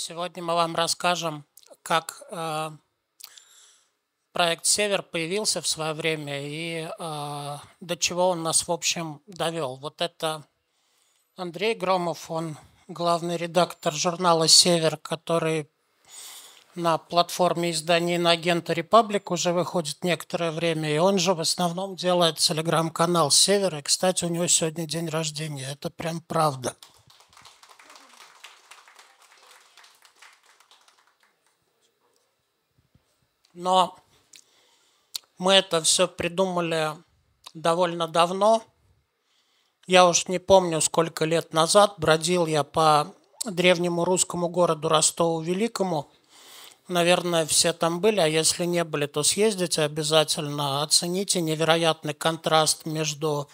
Сегодня мы вам расскажем, как э, проект «Север» появился в свое время и э, до чего он нас, в общем, довел. Вот это Андрей Громов, он главный редактор журнала «Север», который на платформе издания иноагента «Репаблик» уже выходит некоторое время, и он же в основном делает телеграм-канал «Север», и, кстати, у него сегодня день рождения, это прям правда. но мы это все придумали довольно давно. Я уж не помню, сколько лет назад бродил я по древнему русскому городу Ростову-Великому. Наверное, все там были, а если не были, то съездите обязательно, оцените невероятный контраст между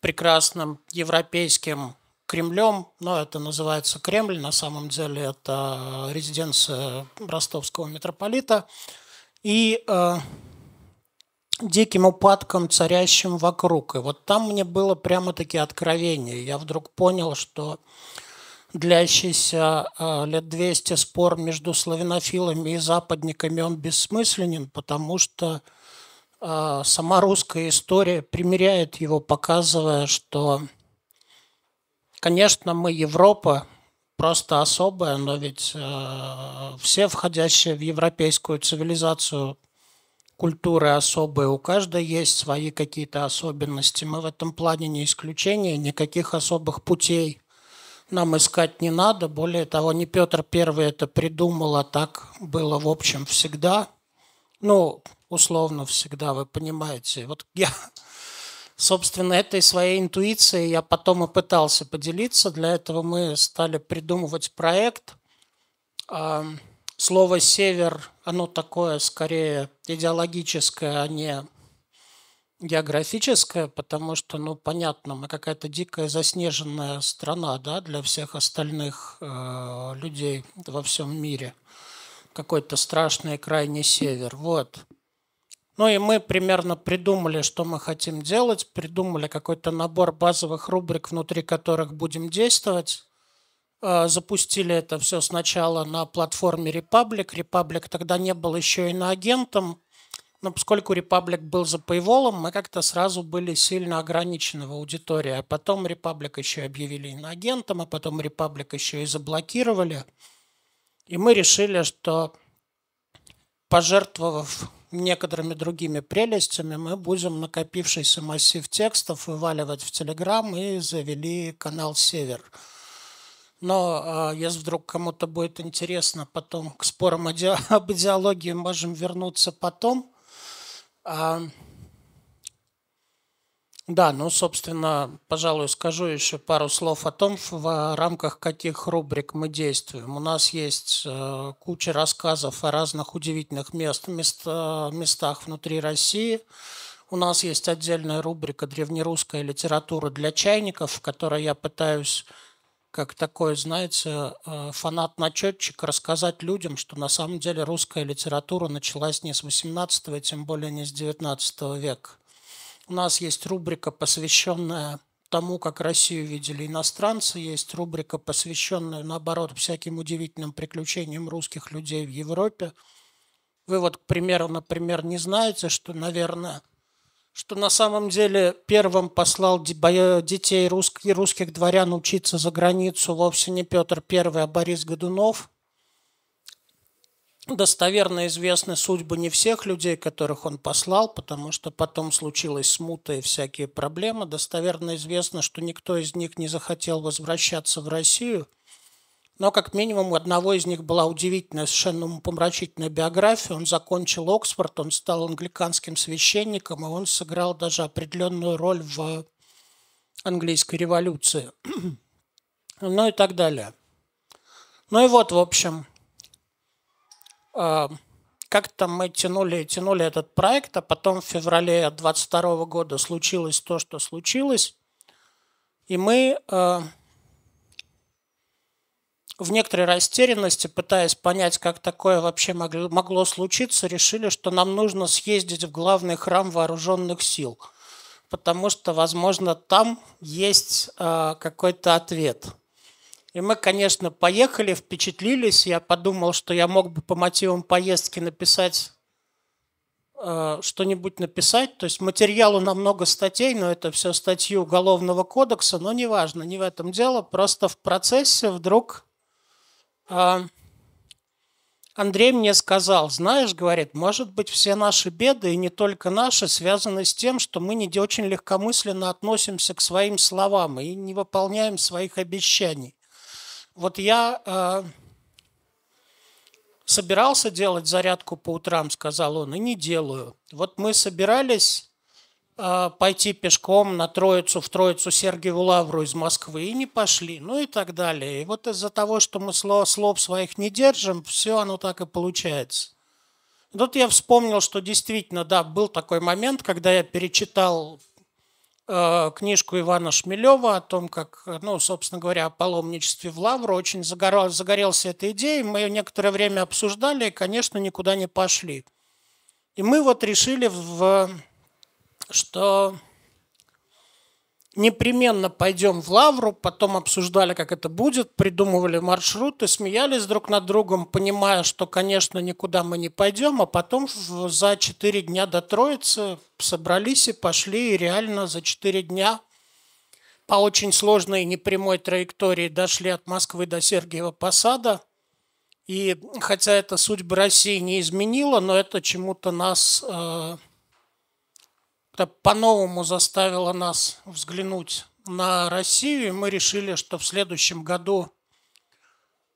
прекрасным европейским Кремлем, но это называется Кремль, на самом деле это резиденция ростовского митрополита – и э, диким упадком, царящим вокруг. И вот там мне было прямо-таки откровение. Я вдруг понял, что длящийся э, лет 200 спор между славянофилами и западниками, он бессмысленен, потому что э, сама русская история примеряет его, показывая, что, конечно, мы Европа, просто особое, но ведь э, все входящие в европейскую цивилизацию культуры особые, у каждой есть свои какие-то особенности. Мы в этом плане не исключение, никаких особых путей нам искать не надо. Более того, не Петр Первый это придумал, а так было в общем всегда. Ну, условно всегда, вы понимаете. Вот я Собственно, этой своей интуицией я потом и пытался поделиться. Для этого мы стали придумывать проект. А, слово «север», оно такое скорее идеологическое, а не географическое, потому что, ну, понятно, мы какая-то дикая заснеженная страна, да, для всех остальных э, людей во всем мире. Какой-то страшный крайний север. Вот. Ну и мы примерно придумали, что мы хотим делать, придумали какой-то набор базовых рубрик, внутри которых будем действовать. Э, запустили это все сначала на платформе Republic. Republic тогда не был еще и на агентом, но поскольку Republic был за Paywall, мы как-то сразу были сильно ограничены в аудитории. А потом Republic еще объявили на агентом, а потом Republic еще и заблокировали. И мы решили, что пожертвовав некоторыми другими прелестями мы будем накопившийся массив текстов вываливать в Телеграм и завели канал «Север». Но а, если вдруг кому-то будет интересно, потом к спорам об идеологии можем вернуться потом. А, да, ну, собственно, пожалуй, скажу еще пару слов о том, в рамках каких рубрик мы действуем. У нас есть э, куча рассказов о разных удивительных мест, мест, э, местах внутри России. У нас есть отдельная рубрика «Древнерусская литература для чайников», в которой я пытаюсь как такой, знаете, э, фанат-начетчик, рассказать людям, что на самом деле русская литература началась не с 18 а тем более не с 19 века у нас есть рубрика, посвященная тому, как Россию видели иностранцы. Есть рубрика, посвященная, наоборот, всяким удивительным приключениям русских людей в Европе. Вы вот, к примеру, например, не знаете, что, наверное, что на самом деле первым послал детей русских, русских дворян учиться за границу вовсе не Петр I, а Борис Годунов – Достоверно известны судьбы не всех людей, которых он послал, потому что потом случилась смута и всякие проблемы. Достоверно известно, что никто из них не захотел возвращаться в Россию. Но как минимум у одного из них была удивительная, совершенно умопомрачительная биография. Он закончил Оксфорд, он стал англиканским священником, и он сыграл даже определенную роль в английской революции. ну и так далее. Ну и вот, в общем, Эм, как-то мы тянули, тянули этот проект, а потом в феврале 22 года случилось то, что случилось, и мы эм, в некоторой растерянности, пытаясь понять, как такое вообще могло, случиться, решили, что нам нужно съездить в главный храм вооруженных сил, потому что, возможно, там есть э, какой-то ответ – и мы, конечно, поехали, впечатлились. Я подумал, что я мог бы по мотивам поездки написать э, что-нибудь написать. То есть материалу намного статей, но это все статьи Уголовного кодекса. Но неважно, не в этом дело. Просто в процессе вдруг э, Андрей мне сказал, знаешь, говорит, может быть, все наши беды, и не только наши, связаны с тем, что мы не очень легкомысленно относимся к своим словам и не выполняем своих обещаний. Вот я э, собирался делать зарядку по утрам, сказал он, и не делаю. Вот мы собирались э, пойти пешком на Троицу, в Троицу Сергиеву Лавру из Москвы, и не пошли, ну и так далее. И вот из-за того, что мы слов, слов своих не держим, все оно так и получается. Тут я вспомнил, что действительно, да, был такой момент, когда я перечитал Э, книжку Ивана Шмелева о том, как, ну, собственно говоря, о паломничестве в Лавру. Очень загорел, загорелся эта идея, Мы ее некоторое время обсуждали и, конечно, никуда не пошли. И мы вот решили, в, что непременно пойдем в Лавру, потом обсуждали, как это будет, придумывали маршруты, смеялись друг над другом, понимая, что, конечно, никуда мы не пойдем, а потом за четыре дня до Троицы собрались и пошли, и реально за четыре дня по очень сложной и непрямой траектории дошли от Москвы до Сергиева Посада. И хотя это судьба России не изменила, но это чему-то нас э, по-новому заставило нас взглянуть на Россию, и мы решили, что в следующем году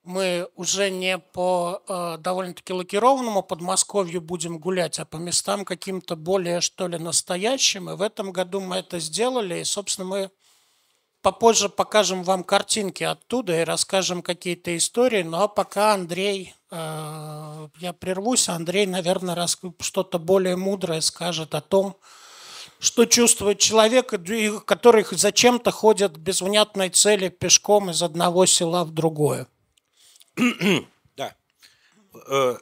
мы уже не по э, довольно-таки лакированному Подмосковью будем гулять, а по местам каким-то более, что ли, настоящим. И в этом году мы это сделали. И, собственно, мы попозже покажем вам картинки оттуда и расскажем какие-то истории. Ну а пока Андрей, э, я прервусь, Андрей, наверное, что-то более мудрое скажет о том, что чувствует человек, который зачем-то ходит без внятной цели пешком из одного села в другое. Да. Э,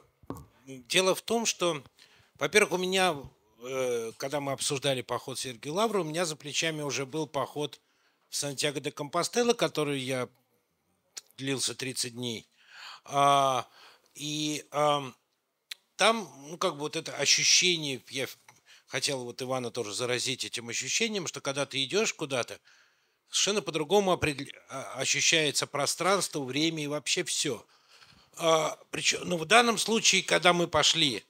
дело в том, что, во-первых, у меня, э, когда мы обсуждали поход Сергея Лаврова, у меня за плечами уже был поход в Сантьяго де Компостелло, который я длился 30 дней. А, и там, ну, как бы вот это ощущение, я хотел вот Ивана тоже заразить этим ощущением, что когда ты идешь куда-то, совершенно по-другому а, ощущается пространство, время и вообще все. А, причем, ну, в данном случае, когда мы пошли,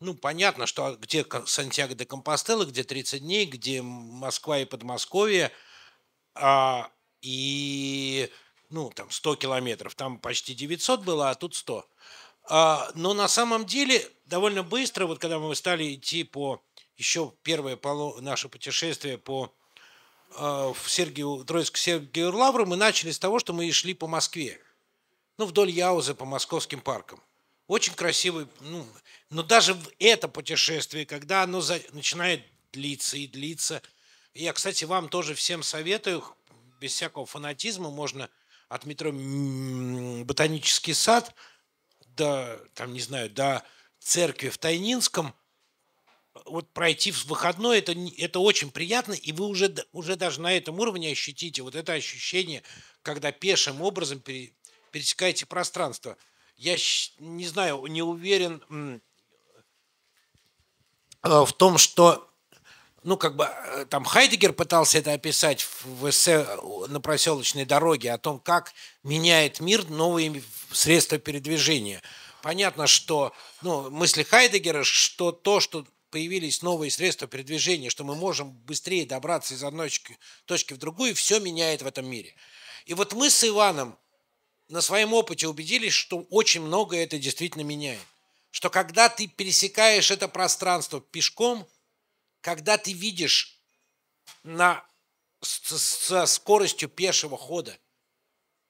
ну, понятно, что а, где Сантьяго де Компостела, где 30 дней, где Москва и Подмосковье, а, и, ну, там 100 километров, там почти 900 было, а тут 100. А, но на самом деле довольно быстро, вот когда мы стали идти по еще первое полу, наше путешествие по э, в Сергию, Троицку Сергию Лавру мы начали с того, что мы шли по Москве. Ну, вдоль Яузы по московским паркам. Очень красивый, ну, но даже в это путешествие, когда оно за, начинает длиться и длиться, я, кстати, вам тоже всем советую, без всякого фанатизма, можно от метро Ботанический сад до, там, не знаю, до церкви в Тайнинском вот пройти в выходной, это, это очень приятно, и вы уже, уже даже на этом уровне ощутите вот это ощущение, когда пешим образом пере, пересекаете пространство. Я не знаю, не уверен э, в том, что ну, как бы, э, там Хайдегер пытался это описать в эссе э, на проселочной дороге, о том, как меняет мир новые средства передвижения. Понятно, что, ну, мысли Хайдегера, что то, что появились новые средства передвижения, что мы можем быстрее добраться из одной точки в другую, все меняет в этом мире. И вот мы с Иваном на своем опыте убедились, что очень многое это действительно меняет. Что когда ты пересекаешь это пространство пешком, когда ты видишь на, со скоростью пешего хода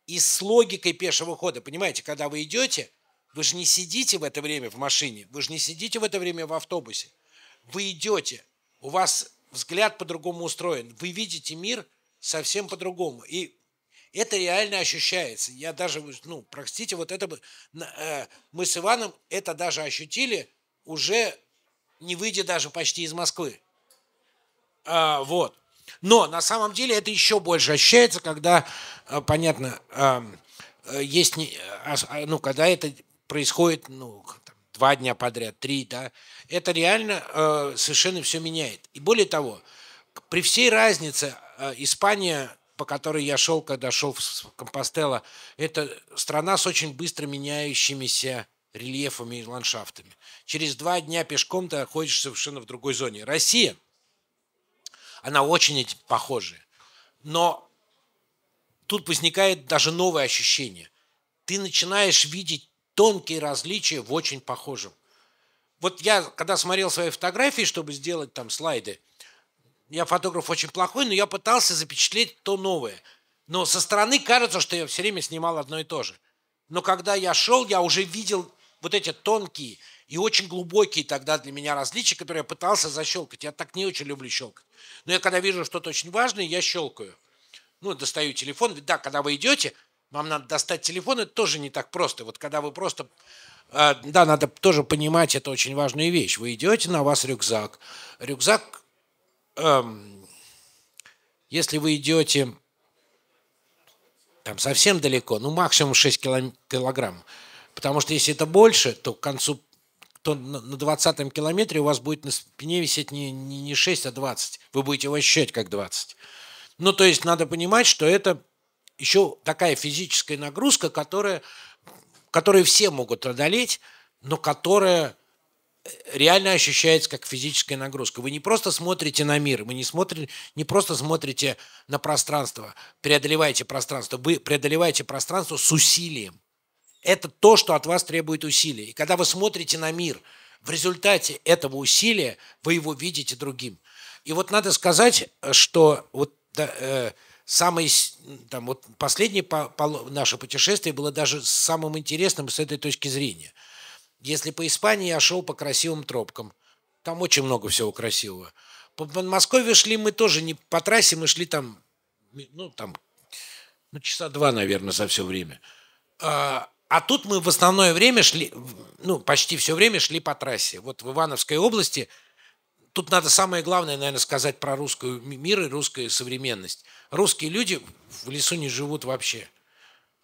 и с логикой пешего хода, понимаете, когда вы идете – вы же не сидите в это время в машине, вы же не сидите в это время в автобусе. Вы идете, у вас взгляд по-другому устроен, вы видите мир совсем по-другому. И это реально ощущается. Я даже, ну, простите, вот это бы... Э, мы с Иваном это даже ощутили, уже не выйдя даже почти из Москвы. А, вот. Но на самом деле это еще больше ощущается, когда, э, понятно, э, есть, а, а, ну, когда это происходит, ну, два дня подряд, три, да, это реально э, совершенно все меняет. И более того, при всей разнице э, Испания, по которой я шел, когда шел в Компостела, это страна с очень быстро меняющимися рельефами и ландшафтами. Через два дня пешком ты находишься совершенно в другой зоне. Россия, она очень похожая. Но тут возникает даже новое ощущение. Ты начинаешь видеть тонкие различия в очень похожем. Вот я, когда смотрел свои фотографии, чтобы сделать там слайды, я фотограф очень плохой, но я пытался запечатлеть то новое. Но со стороны кажется, что я все время снимал одно и то же. Но когда я шел, я уже видел вот эти тонкие и очень глубокие тогда для меня различия, которые я пытался защелкать. Я так не очень люблю щелкать. Но я когда вижу что-то очень важное, я щелкаю. Ну, достаю телефон. Да, когда вы идете, вам надо достать телефон, это тоже не так просто. Вот когда вы просто а, да, надо тоже понимать, это очень важная вещь. Вы идете, на вас рюкзак. Рюкзак, эм, если вы идете там совсем далеко, ну максимум 6 килограмм, потому что если это больше, то к концу то на 20 километре у вас будет на спине висеть не, не, не 6, а 20. Вы будете его ощущать как 20. Ну, то есть надо понимать, что это еще такая физическая нагрузка, которая которые все могут одолеть, но которая э, реально ощущается как физическая нагрузка. Вы не просто смотрите на мир, вы не, смотри, не просто смотрите на пространство, преодолеваете пространство, вы преодолеваете пространство с усилием. Это то, что от вас требует усилия. И когда вы смотрите на мир, в результате этого усилия вы его видите другим. И вот надо сказать, э, что вот да, э, самый там, вот последнее по, по, наше путешествие было даже самым интересным с этой точки зрения. Если по Испании я шел по красивым тропкам, там очень много всего красивого. По Подмосковью шли мы тоже не по трассе, мы шли там, ну, там, ну, часа два, наверное, за все время. А, а тут мы в основное время шли, ну, почти все время шли по трассе. Вот в Ивановской области – тут надо самое главное, наверное, сказать про русскую мир и русскую современность. Русские люди в лесу не живут вообще.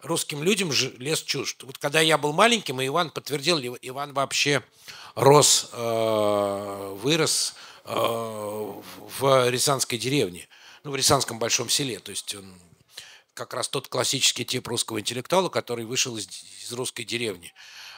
Русским людям же лес чужд. Вот когда я был маленьким, и Иван подтвердил, Иван вообще рос, э, вырос э, в Рязанской деревне, ну, в Рязанском большом селе. То есть он как раз тот классический тип русского интеллектуала, который вышел из, из русской деревни.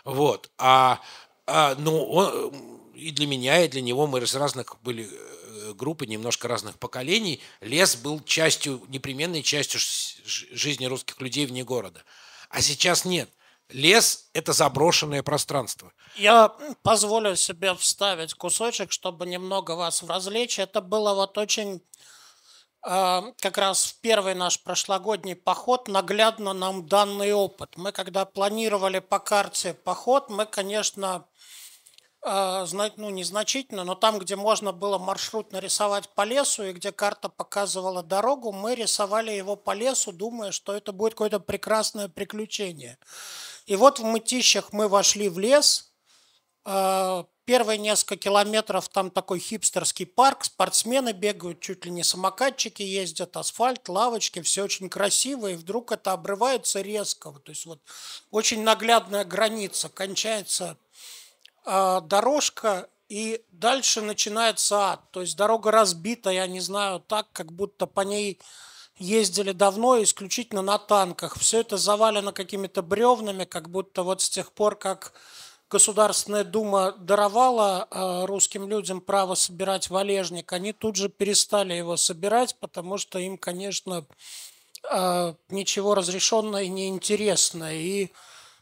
Вот. А, а ну, он, и для меня, и для него мы из разных были э, группы, немножко разных поколений. Лес был частью, непременной частью жизни русских людей вне города. А сейчас нет. Лес – это заброшенное пространство. Я позволю себе вставить кусочек, чтобы немного вас развлечь. Это было вот очень э, как раз в первый наш прошлогодний поход наглядно нам данный опыт. Мы когда планировали по карте поход, мы, конечно, а, ну, незначительно, но там, где можно было маршрут нарисовать по лесу и где карта показывала дорогу, мы рисовали его по лесу, думая, что это будет какое-то прекрасное приключение. И вот в Мытищах мы вошли в лес, а, первые несколько километров там такой хипстерский парк, спортсмены бегают, чуть ли не самокатчики ездят, асфальт, лавочки, все очень красиво, и вдруг это обрывается резко. То есть вот очень наглядная граница кончается а, дорожка, и дальше начинается ад. То есть дорога разбита, я не знаю, так, как будто по ней ездили давно исключительно на танках. Все это завалено какими-то бревнами, как будто вот с тех пор, как Государственная Дума даровала а, русским людям право собирать валежник, они тут же перестали его собирать, потому что им, конечно, а, ничего разрешенное не интересно. И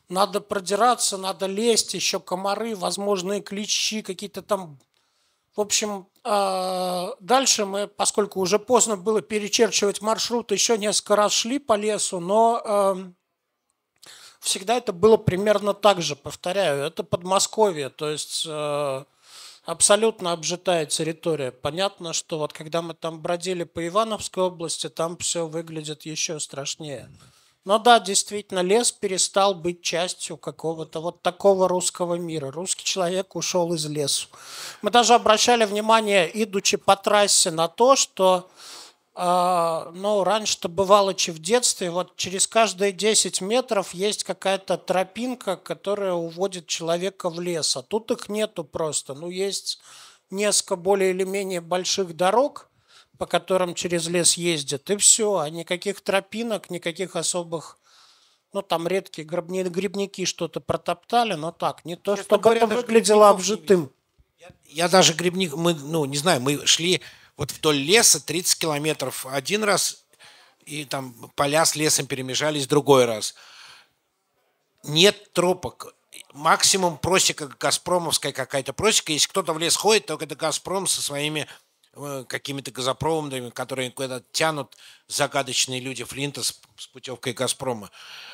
надо продираться, надо лезть, еще комары, возможные клещи, какие-то там... В общем, а, дальше мы, поскольку уже поздно было перечерчивать маршрут, еще несколько раз шли по лесу, но а, всегда это было примерно так же, повторяю, это Подмосковье, то есть а, абсолютно обжитая территория. Понятно, что вот когда мы там бродили по Ивановской области, там все выглядит еще страшнее. Но ну да, действительно, лес перестал быть частью какого-то вот такого русского мира. Русский человек ушел из лесу. Мы даже обращали внимание, идучи по трассе, на то, что э, ну, раньше-то бывало, что в детстве, вот через каждые 10 метров есть какая-то тропинка, которая уводит человека в лес. А тут их нету просто. Ну, есть несколько более или менее больших дорог, по которым через лес ездят, и все. А никаких тропинок, никаких особых... Ну, там редкие грибни, грибники что-то протоптали, но так, не то, Сейчас чтобы это выглядело обжитым. Я, я даже грибник, мы, ну, не знаю, мы шли вот вдоль леса 30 километров один раз, и там поля с лесом перемежались другой раз. Нет тропок. Максимум просека Газпромовская какая-то просека. Если кто-то в лес ходит, только это Газпром со своими Э, какими-то газопроводами, которые куда-то тянут загадочные люди Флинта с, с путевкой Газпрома.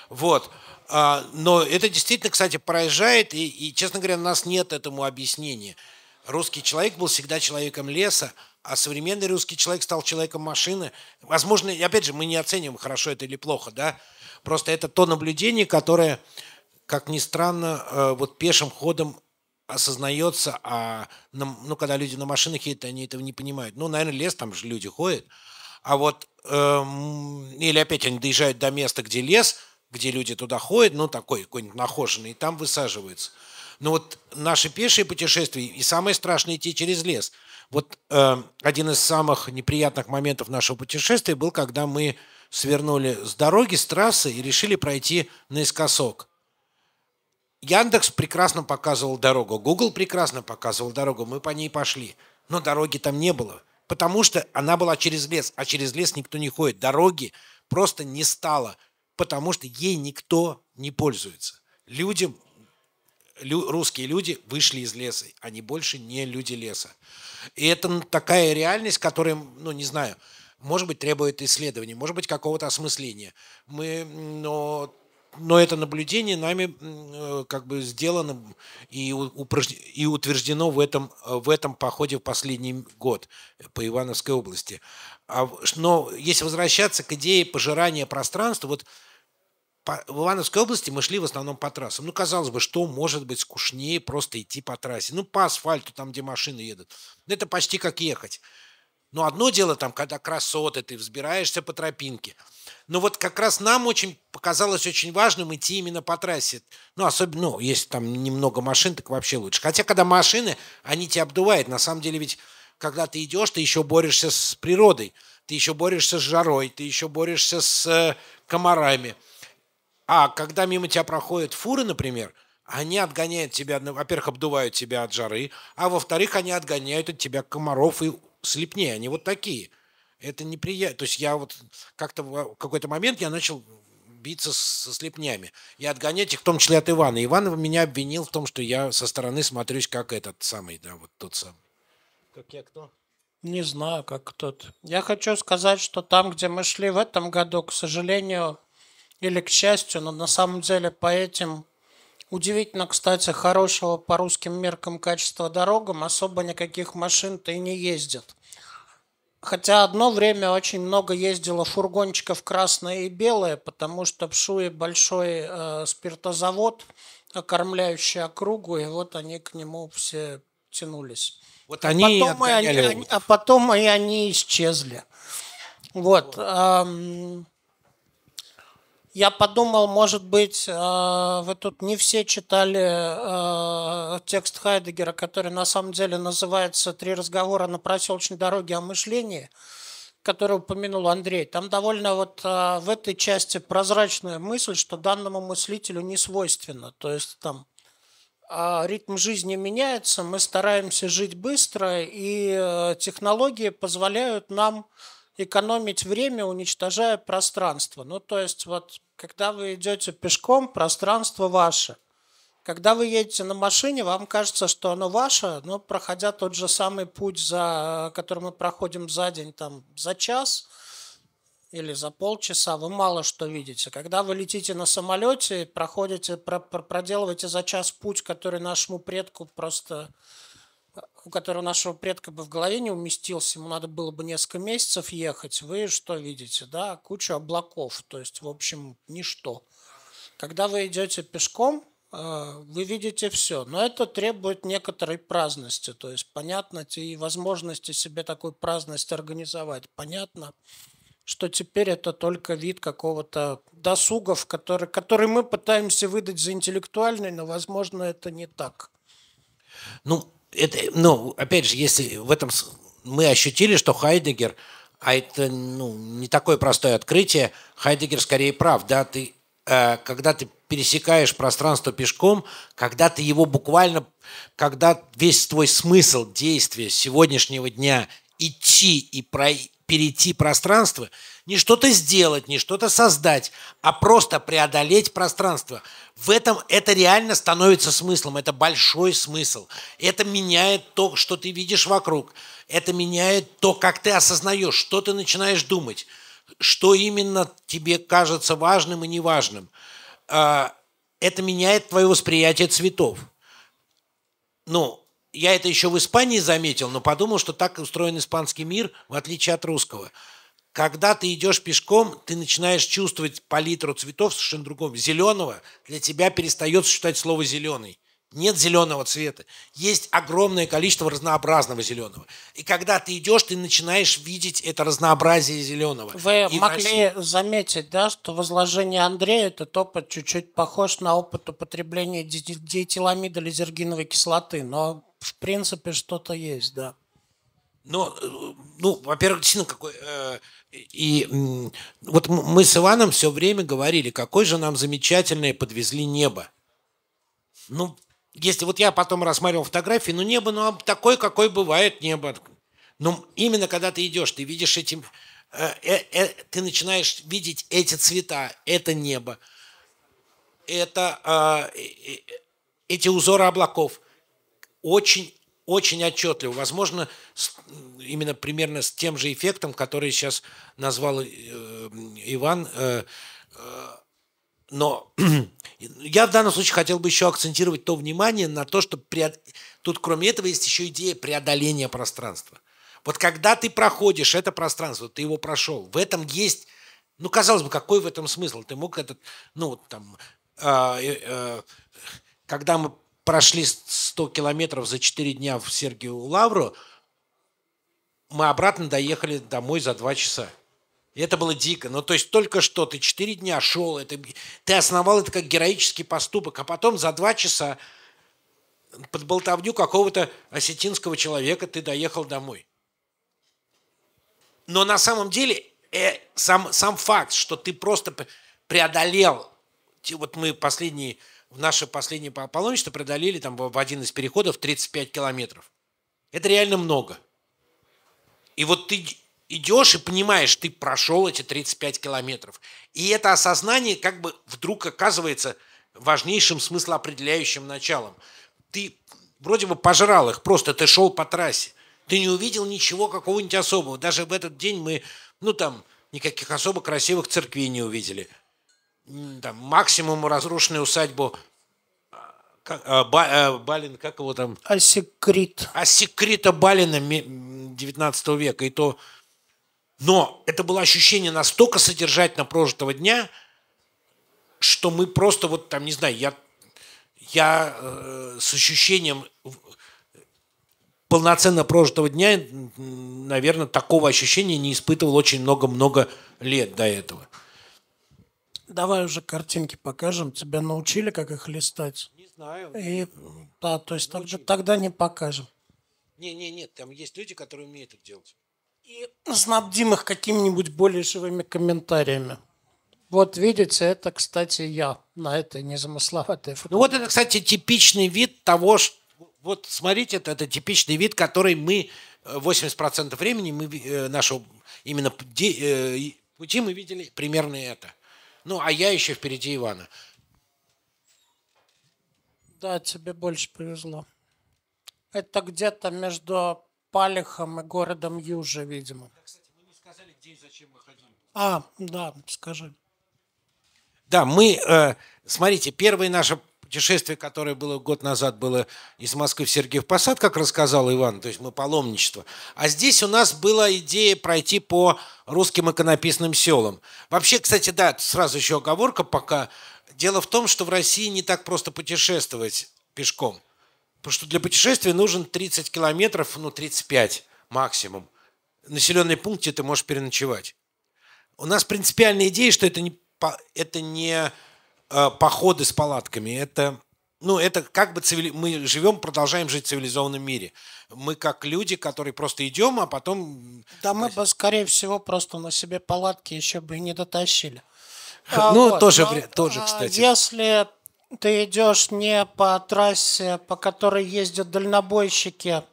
Вот. А, но это действительно, кстати, поражает, и, и, честно говоря, у нас нет этому объяснения. Русский человек был всегда человеком леса, а современный русский человек стал человеком машины. Возможно, опять же, мы не оценим хорошо это или плохо, да? Просто это то наблюдение, которое, как ни странно, э, вот пешим ходом осознается, а, ну, когда люди на машинах едят, они этого не понимают. Ну, наверное, лес, там же люди ходят. А вот, эм, или опять они доезжают до места, где лес, где люди туда ходят, ну, такой какой-нибудь нахоженный, и там высаживаются. Но ну, вот наши пешие путешествия, и самое страшное идти через лес. Вот э, один из самых неприятных моментов нашего путешествия был, когда мы свернули с дороги, с трассы и решили пройти наискосок. Яндекс прекрасно показывал дорогу, Google прекрасно показывал дорогу, мы по ней пошли. Но дороги там не было, потому что она была через лес, а через лес никто не ходит. Дороги просто не стало, потому что ей никто не пользуется. Люди, лю, русские люди вышли из леса, они больше не люди леса. И это такая реальность, которая, ну не знаю, может быть, требует исследования, может быть, какого-то осмысления. Мы, но но это наблюдение нами э, как бы сделано и, упражн... и утверждено в этом, в этом походе в последний год по Ивановской области. А но если возвращаться к идее пожирания пространства, вот в Ивановской области мы шли в основном по трассам. Ну, казалось бы, что может быть скучнее просто идти по трассе? Ну, по асфальту, там, где машины едут. Это почти как ехать. Но ну, одно дело там, когда красоты, ты взбираешься по тропинке. Но вот как раз нам очень показалось очень важным идти именно по трассе. Ну, особенно, ну, если там немного машин, так вообще лучше. Хотя, когда машины, они тебя обдувают. На самом деле ведь, когда ты идешь, ты еще борешься с природой, ты еще борешься с жарой, ты еще борешься с э, комарами. А когда мимо тебя проходят фуры, например, они отгоняют тебя, во-первых, обдувают тебя от жары, а во-вторых, они отгоняют от тебя комаров и слепнее, они вот такие. Это неприятно. То есть я вот как-то в какой-то момент я начал биться со слепнями и отгонять их, в том числе от Ивана. Иван меня обвинил в том, что я со стороны смотрюсь как этот самый, да, вот тот самый. Как я кто? Не знаю, как тот Я хочу сказать, что там, где мы шли в этом году, к сожалению, или к счастью, но на самом деле по этим Удивительно, кстати, хорошего по русским меркам качества дорогам особо никаких машин-то и не ездит. Хотя одно время очень много ездило фургончиков красные и белые, потому что в Шуе большой э, спиртозавод, окормляющий округу, и вот они к нему все тянулись. Вот а они а потом, и они, а потом и они исчезли. Вот. вот. Я подумал, может быть, э, вы тут не все читали э, текст Хайдегера, который на самом деле называется «Три разговора на проселочной дороге о мышлении», который упомянул Андрей. Там довольно вот э, в этой части прозрачная мысль, что данному мыслителю не свойственно. То есть там ритм жизни меняется, мы стараемся жить быстро, и технологии позволяют нам экономить время, уничтожая пространство. Ну, то есть вот, когда вы идете пешком, пространство ваше. Когда вы едете на машине, вам кажется, что оно ваше, но проходя тот же самый путь, за, который мы проходим за день, там, за час или за полчаса, вы мало что видите. Когда вы летите на самолете, проходите, про, про, проделываете за час путь, который нашему предку просто который у нашего предка бы в голове не уместился, ему надо было бы несколько месяцев ехать, вы что видите, да, кучу облаков, то есть, в общем, ничто. Когда вы идете пешком, э, вы видите все, но это требует некоторой праздности, то есть, понятно, и возможности себе такую праздность организовать, понятно что теперь это только вид какого-то досугов, который, который мы пытаемся выдать за интеллектуальный, но, возможно, это не так. Ну, это, ну, опять же, если в этом мы ощутили, что Хайдегер, а это ну, не такое простое открытие, Хайдегер скорее прав, да, ты, э, когда ты пересекаешь пространство пешком, когда ты его буквально, когда весь твой смысл действия сегодняшнего дня идти и про, перейти пространство – не что-то сделать, не что-то создать, а просто преодолеть пространство. В этом это реально становится смыслом, это большой смысл. Это меняет то, что ты видишь вокруг, это меняет то, как ты осознаешь, что ты начинаешь думать, что именно тебе кажется важным и неважным. А, это меняет твое восприятие цветов. Ну, я это еще в Испании заметил, но подумал, что так устроен испанский мир, в отличие от русского – когда ты идешь пешком, ты начинаешь чувствовать палитру цветов совершенно другого. Зеленого для тебя перестает считать слово «зеленый». Нет зеленого цвета. Есть огромное количество разнообразного зеленого. И когда ты идешь, ты начинаешь видеть это разнообразие зеленого. Вы и могли России. заметить, да, что возложение Андрея, этот опыт чуть-чуть похож на опыт употребления диэтиламида лизергиновой кислоты, но в принципе что-то есть, да. Но, э, ну, во-первых, действительно, какой... Э, и э, вот мы с Иваном все время говорили, какой же нам замечательное подвезли небо. Ну, если вот я потом рассматривал фотографии, ну, небо, ну, а такое, какое бывает небо. Ну именно когда ты идешь, ты видишь этим, э, э, э, ты начинаешь видеть эти цвета, это небо, это а, э, э, эти узоры облаков. Очень очень отчетливо. Возможно, с, именно примерно с тем же эффектом, который сейчас назвал э, Иван. Э, э, но я в данном случае хотел бы еще акцентировать то внимание на то, что преод... тут кроме этого есть еще идея преодоления пространства. Вот когда ты проходишь это пространство, ты его прошел, в этом есть, ну, казалось бы, какой в этом смысл? Ты мог этот, ну, там, э, э, когда мы прошли 100 километров за 4 дня в Сергию Лавру, мы обратно доехали домой за 2 часа. И это было дико. Ну, то есть только что ты 4 дня шел, это, ты основал это как героический поступок, а потом за 2 часа под болтовню какого-то осетинского человека ты доехал домой. Но на самом деле э, сам, сам факт, что ты просто преодолел, вот мы последние в наше последнее паломничество преодолели там в один из переходов 35 километров. Это реально много. И вот ты идешь и понимаешь, ты прошел эти 35 километров. И это осознание как бы вдруг оказывается важнейшим смыслоопределяющим началом. Ты вроде бы пожрал их, просто ты шел по трассе. Ты не увидел ничего какого-нибудь особого. Даже в этот день мы, ну там, никаких особо красивых церквей не увидели там, максимуму разрушенную усадьбу а, как, а, ба, а, Балин, как его там? Асекрит. Асекрита Балина 19 века. И то... Но это было ощущение настолько содержательно прожитого дня, что мы просто вот там, не знаю, я, я э, с ощущением полноценно прожитого дня, наверное, такого ощущения не испытывал очень много-много лет до этого. Давай уже картинки покажем. Тебя научили, как их листать? Не знаю. И, да, то есть научили. тогда, тогда не покажем. Не, не, нет, там есть люди, которые умеют это делать. И снабдим их какими-нибудь более живыми комментариями. Вот видите, это, кстати, я на этой незамысловатой фото. Ну вот это, кстати, типичный вид того, что... Вот смотрите, это, это типичный вид, который мы 80% э, времени, мы, э, нашего именно э, пути мы видели примерно это. Ну, а я еще впереди Ивана. Да, тебе больше повезло. Это где-то между Палихом и городом Южа, видимо. Да, кстати, мы не сказали, где и зачем мы ходили. А, да, скажи. Да, мы, э, смотрите, первая наша путешествие, которое было год назад, было из Москвы в Сергеев Посад, как рассказал Иван, то есть мы паломничество. А здесь у нас была идея пройти по русским иконописным селам. Вообще, кстати, да, сразу еще оговорка пока. Дело в том, что в России не так просто путешествовать пешком. Потому что для путешествия нужен 30 километров, ну 35 максимум. В населенной пункте ты можешь переночевать. У нас принципиальная идея, что это не, это не Э, походы с палатками, это ну, это как бы цивили... мы живем, продолжаем жить в цивилизованном мире. Мы как люди, которые просто идем, а потом... Да мы бы, скорее всего, просто на себе палатки еще бы и не дотащили. ну, а вот, тоже, но, тоже, а кстати. Если ты идешь не по трассе, по которой ездят дальнобойщики,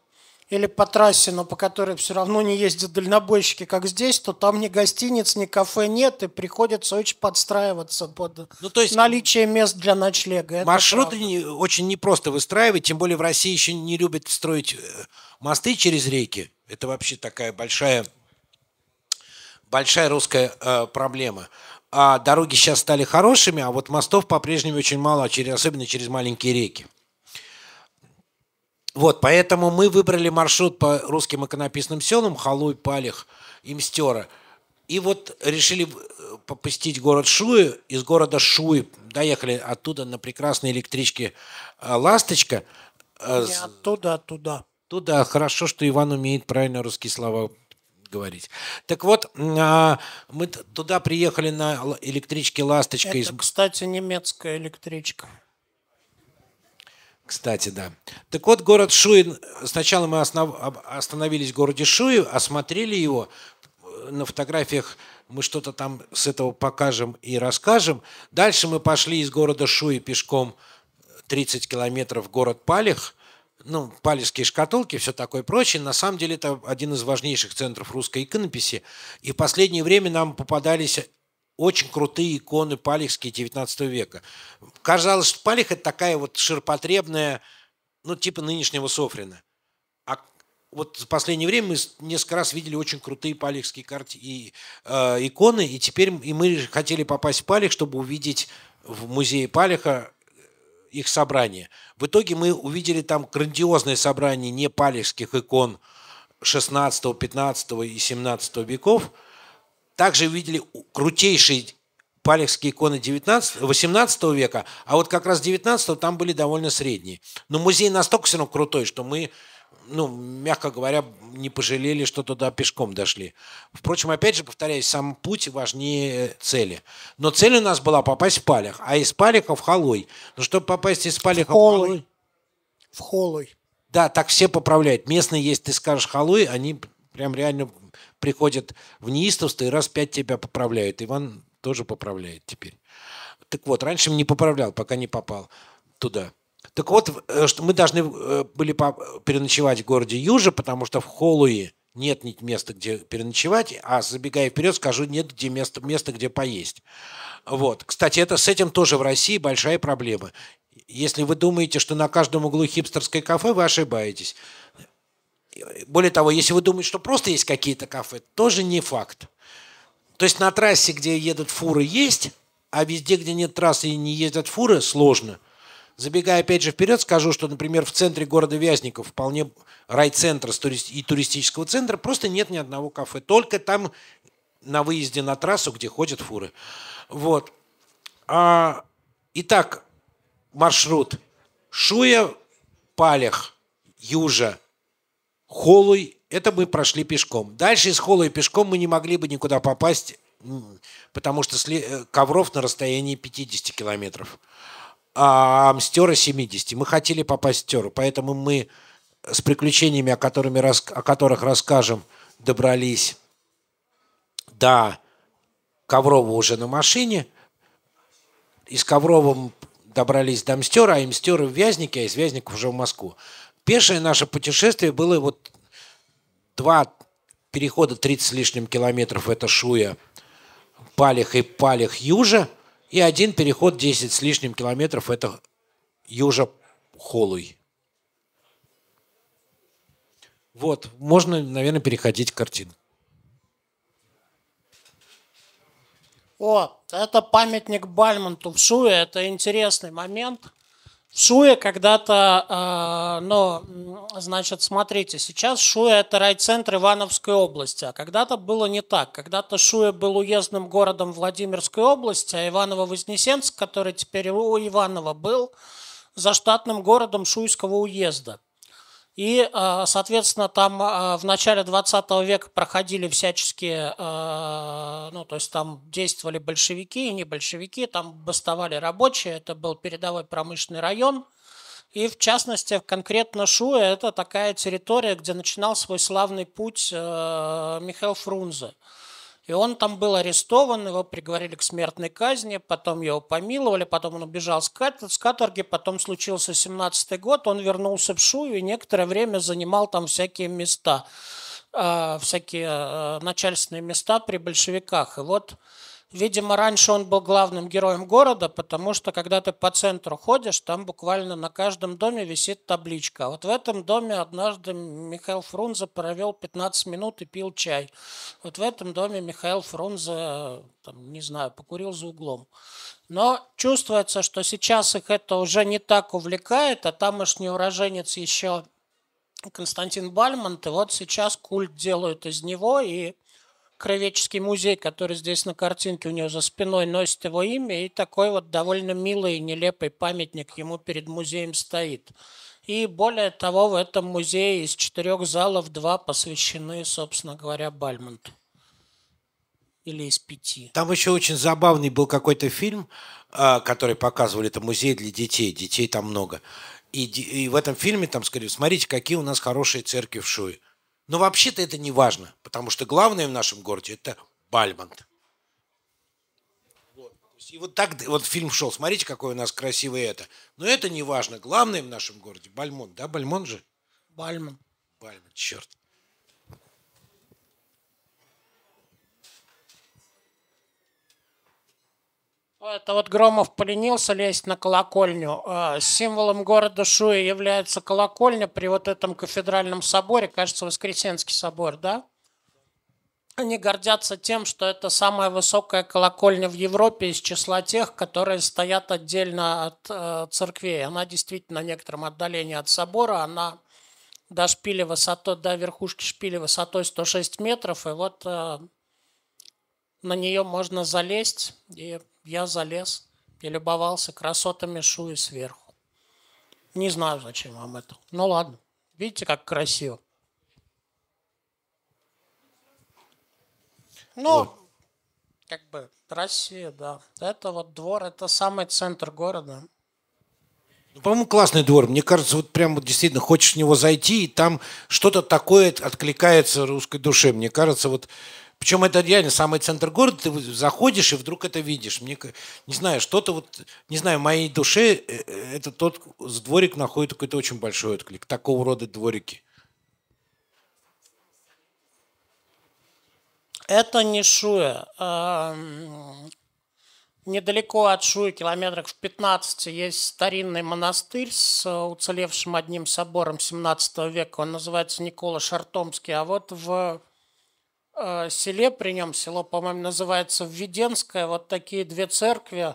или по трассе, но по которой все равно не ездят дальнобойщики, как здесь, то там ни гостиниц, ни кафе нет, и приходится очень подстраиваться под ну, то есть наличие мест для ночлега. маршруты не, очень непросто выстраивать, тем более в России еще не любят строить э, мосты через реки. Это вообще такая большая, большая русская э, проблема а дороги сейчас стали хорошими, а вот мостов по-прежнему очень мало, особенно через маленькие реки. Вот, поэтому мы выбрали маршрут по русским иконописным селам Халуй, Палих и Мстера. И вот решили э, попустить город Шуи, из города Шуи доехали оттуда на прекрасной электричке э, «Ласточка». Не э, оттуда, а туда. Туда. Хорошо, что Иван умеет правильно русские слова говорить. Так вот, а, мы туда приехали на электричке «Ласточка». Это, из... кстати, немецкая электричка. Кстати, да. Так вот, город Шуин, сначала мы основ... остановились в городе Шуи, осмотрели его. На фотографиях мы что-то там с этого покажем и расскажем. Дальше мы пошли из города Шуи пешком 30 километров в город Палих. Ну, палевские шкатулки, все такое прочее. На самом деле это один из важнейших центров русской иконописи. И в последнее время нам попадались очень крутые иконы палихские 19 века. Казалось, что палих – это такая вот ширпотребная, ну, типа нынешнего Софрина. А вот в последнее время мы несколько раз видели очень крутые палихские карты и э, иконы, и теперь и мы хотели попасть в палих, чтобы увидеть в музее палиха э, их собрание. В итоге мы увидели там грандиозное собрание не палихских икон 16, 15 и 17 веков – также видели крутейшие палехские иконы 19, 18 века, а вот как раз 19 там были довольно средние. Но музей настолько все равно крутой, что мы, ну, мягко говоря, не пожалели, что туда пешком дошли. Впрочем, опять же, повторяюсь, сам путь важнее цели. Но цель у нас была попасть в Палех, а из Палеха в Халой. Но ну, чтобы попасть из Палеха в Холой. Халой, в Холой. Да, так все поправляют. Местные, если ты скажешь Халой, они прям реально приходят в неистовство и раз пять тебя поправляют. Иван тоже поправляет теперь. Так вот, раньше не поправлял, пока не попал туда. Так вот, э, что мы должны э, были переночевать в городе юже потому что в Холуи нет ни места, где переночевать, а забегая вперед, скажу, нет где места, места, где поесть. Вот. Кстати, это, с этим тоже в России большая проблема. Если вы думаете, что на каждом углу хипстерское кафе, вы ошибаетесь. Более того, если вы думаете, что просто есть какие-то кафе, тоже не факт. То есть на трассе, где едут фуры, есть, а везде, где нет трассы и не ездят фуры, сложно. Забегая опять же вперед, скажу, что, например, в центре города Вязников, вполне райцентр, и туристического центра, просто нет ни одного кафе. Только там на выезде на трассу, где ходят фуры. Вот. А, итак, маршрут. Шуя, Палях, Южа, Холой, это мы прошли пешком. Дальше из Холой пешком мы не могли бы никуда попасть, потому что э, Ковров на расстоянии 50 километров, а Мстера 70. Мы хотели попасть в Стеру, поэтому мы с приключениями, о, которыми, о которых расскажем, добрались до Коврова уже на машине. и с Коврова добрались до Мстера, а Мстера в Вязнике, а из вязника уже в Москву пешее наше путешествие было вот два перехода 30 с лишним километров, это Шуя, Палих и Палих Южа, и один переход 10 с лишним километров, это Южа Холуй. Вот, можно, наверное, переходить к картинке. О, это памятник Бальмонту в Шуе, это интересный момент – Шуя когда-то, э, ну, значит, смотрите, сейчас Шуя – это райцентр Ивановской области, а когда-то было не так. Когда-то Шуя был уездным городом Владимирской области, а Иваново-Вознесенск, который теперь у Иванова был, заштатным городом Шуйского уезда – и, э, соответственно, там э, в начале 20 века проходили всяческие, э, ну, то есть там действовали большевики и не большевики, там бастовали рабочие, это был передовой промышленный район. И, в частности, конкретно Шуя – это такая территория, где начинал свой славный путь Михаил Фрунзе – и он там был арестован, его приговорили к смертной казни, потом его помиловали, потом он убежал с, кат- с каторги, потом случился 17-й год, он вернулся в Шую и некоторое время занимал там всякие места, а, всякие а, начальственные места при большевиках. И вот Видимо, раньше он был главным героем города, потому что когда ты по центру ходишь, там буквально на каждом доме висит табличка. А вот в этом доме однажды Михаил Фрунзе провел 15 минут и пил чай. Вот в этом доме Михаил Фрунзе, там, не знаю, покурил за углом. Но чувствуется, что сейчас их это уже не так увлекает, а тамошний уроженец еще Константин Бальмонт, и вот сейчас культ делают из него, и Кровеческий музей, который здесь на картинке у него за спиной носит его имя, и такой вот довольно милый и нелепый памятник ему перед музеем стоит. И более того, в этом музее из четырех залов два посвящены, собственно говоря, Бальмонту. Или из пяти. Там еще очень забавный был какой-то фильм, а, который показывали, это музей для детей, детей там много. И, и в этом фильме там сказали, смотрите, какие у нас хорошие церкви в Шуе. Но вообще-то это не важно, потому что главное в нашем городе – это Бальмонт. И вот так вот фильм шел. Смотрите, какой у нас красивый это. Но это не важно. Главное в нашем городе – Бальмонт. Да, Бальмонт же? Бальмонт. Бальмонт, черт. Это вот Громов поленился лезть на колокольню. Э, символом города Шуи является колокольня при вот этом кафедральном соборе, кажется, Воскресенский собор, да? Они гордятся тем, что это самая высокая колокольня в Европе из числа тех, которые стоят отдельно от э, церквей. Она действительно на некотором отдалении от собора, она до шпиля высотой, до верхушки шпиля высотой 106 метров, и вот э, на нее можно залезть и я залез и любовался красотами Шуи сверху. Не знаю, зачем вам это. Ну ладно, видите, как красиво. Ну, Ой. как бы Россия, да. Это вот двор, это самый центр города. Ну, по-моему, классный двор. Мне кажется, вот прям вот действительно хочешь в него зайти, и там что-то такое откликается русской душе. Мне кажется, вот причем это реально самый центр города, ты заходишь и вдруг это видишь. Мне, не знаю, что-то вот, не знаю, в моей душе э, э, это тот с дворик находит какой-то очень большой отклик. Такого рода дворики. Это не Шуя. А, недалеко от Шуи, километрах в 15, есть старинный монастырь с уцелевшим одним собором 17 века. Он называется Никола Шартомский. А вот в Э, селе при нем, село, по-моему, называется Введенское, вот такие две церкви,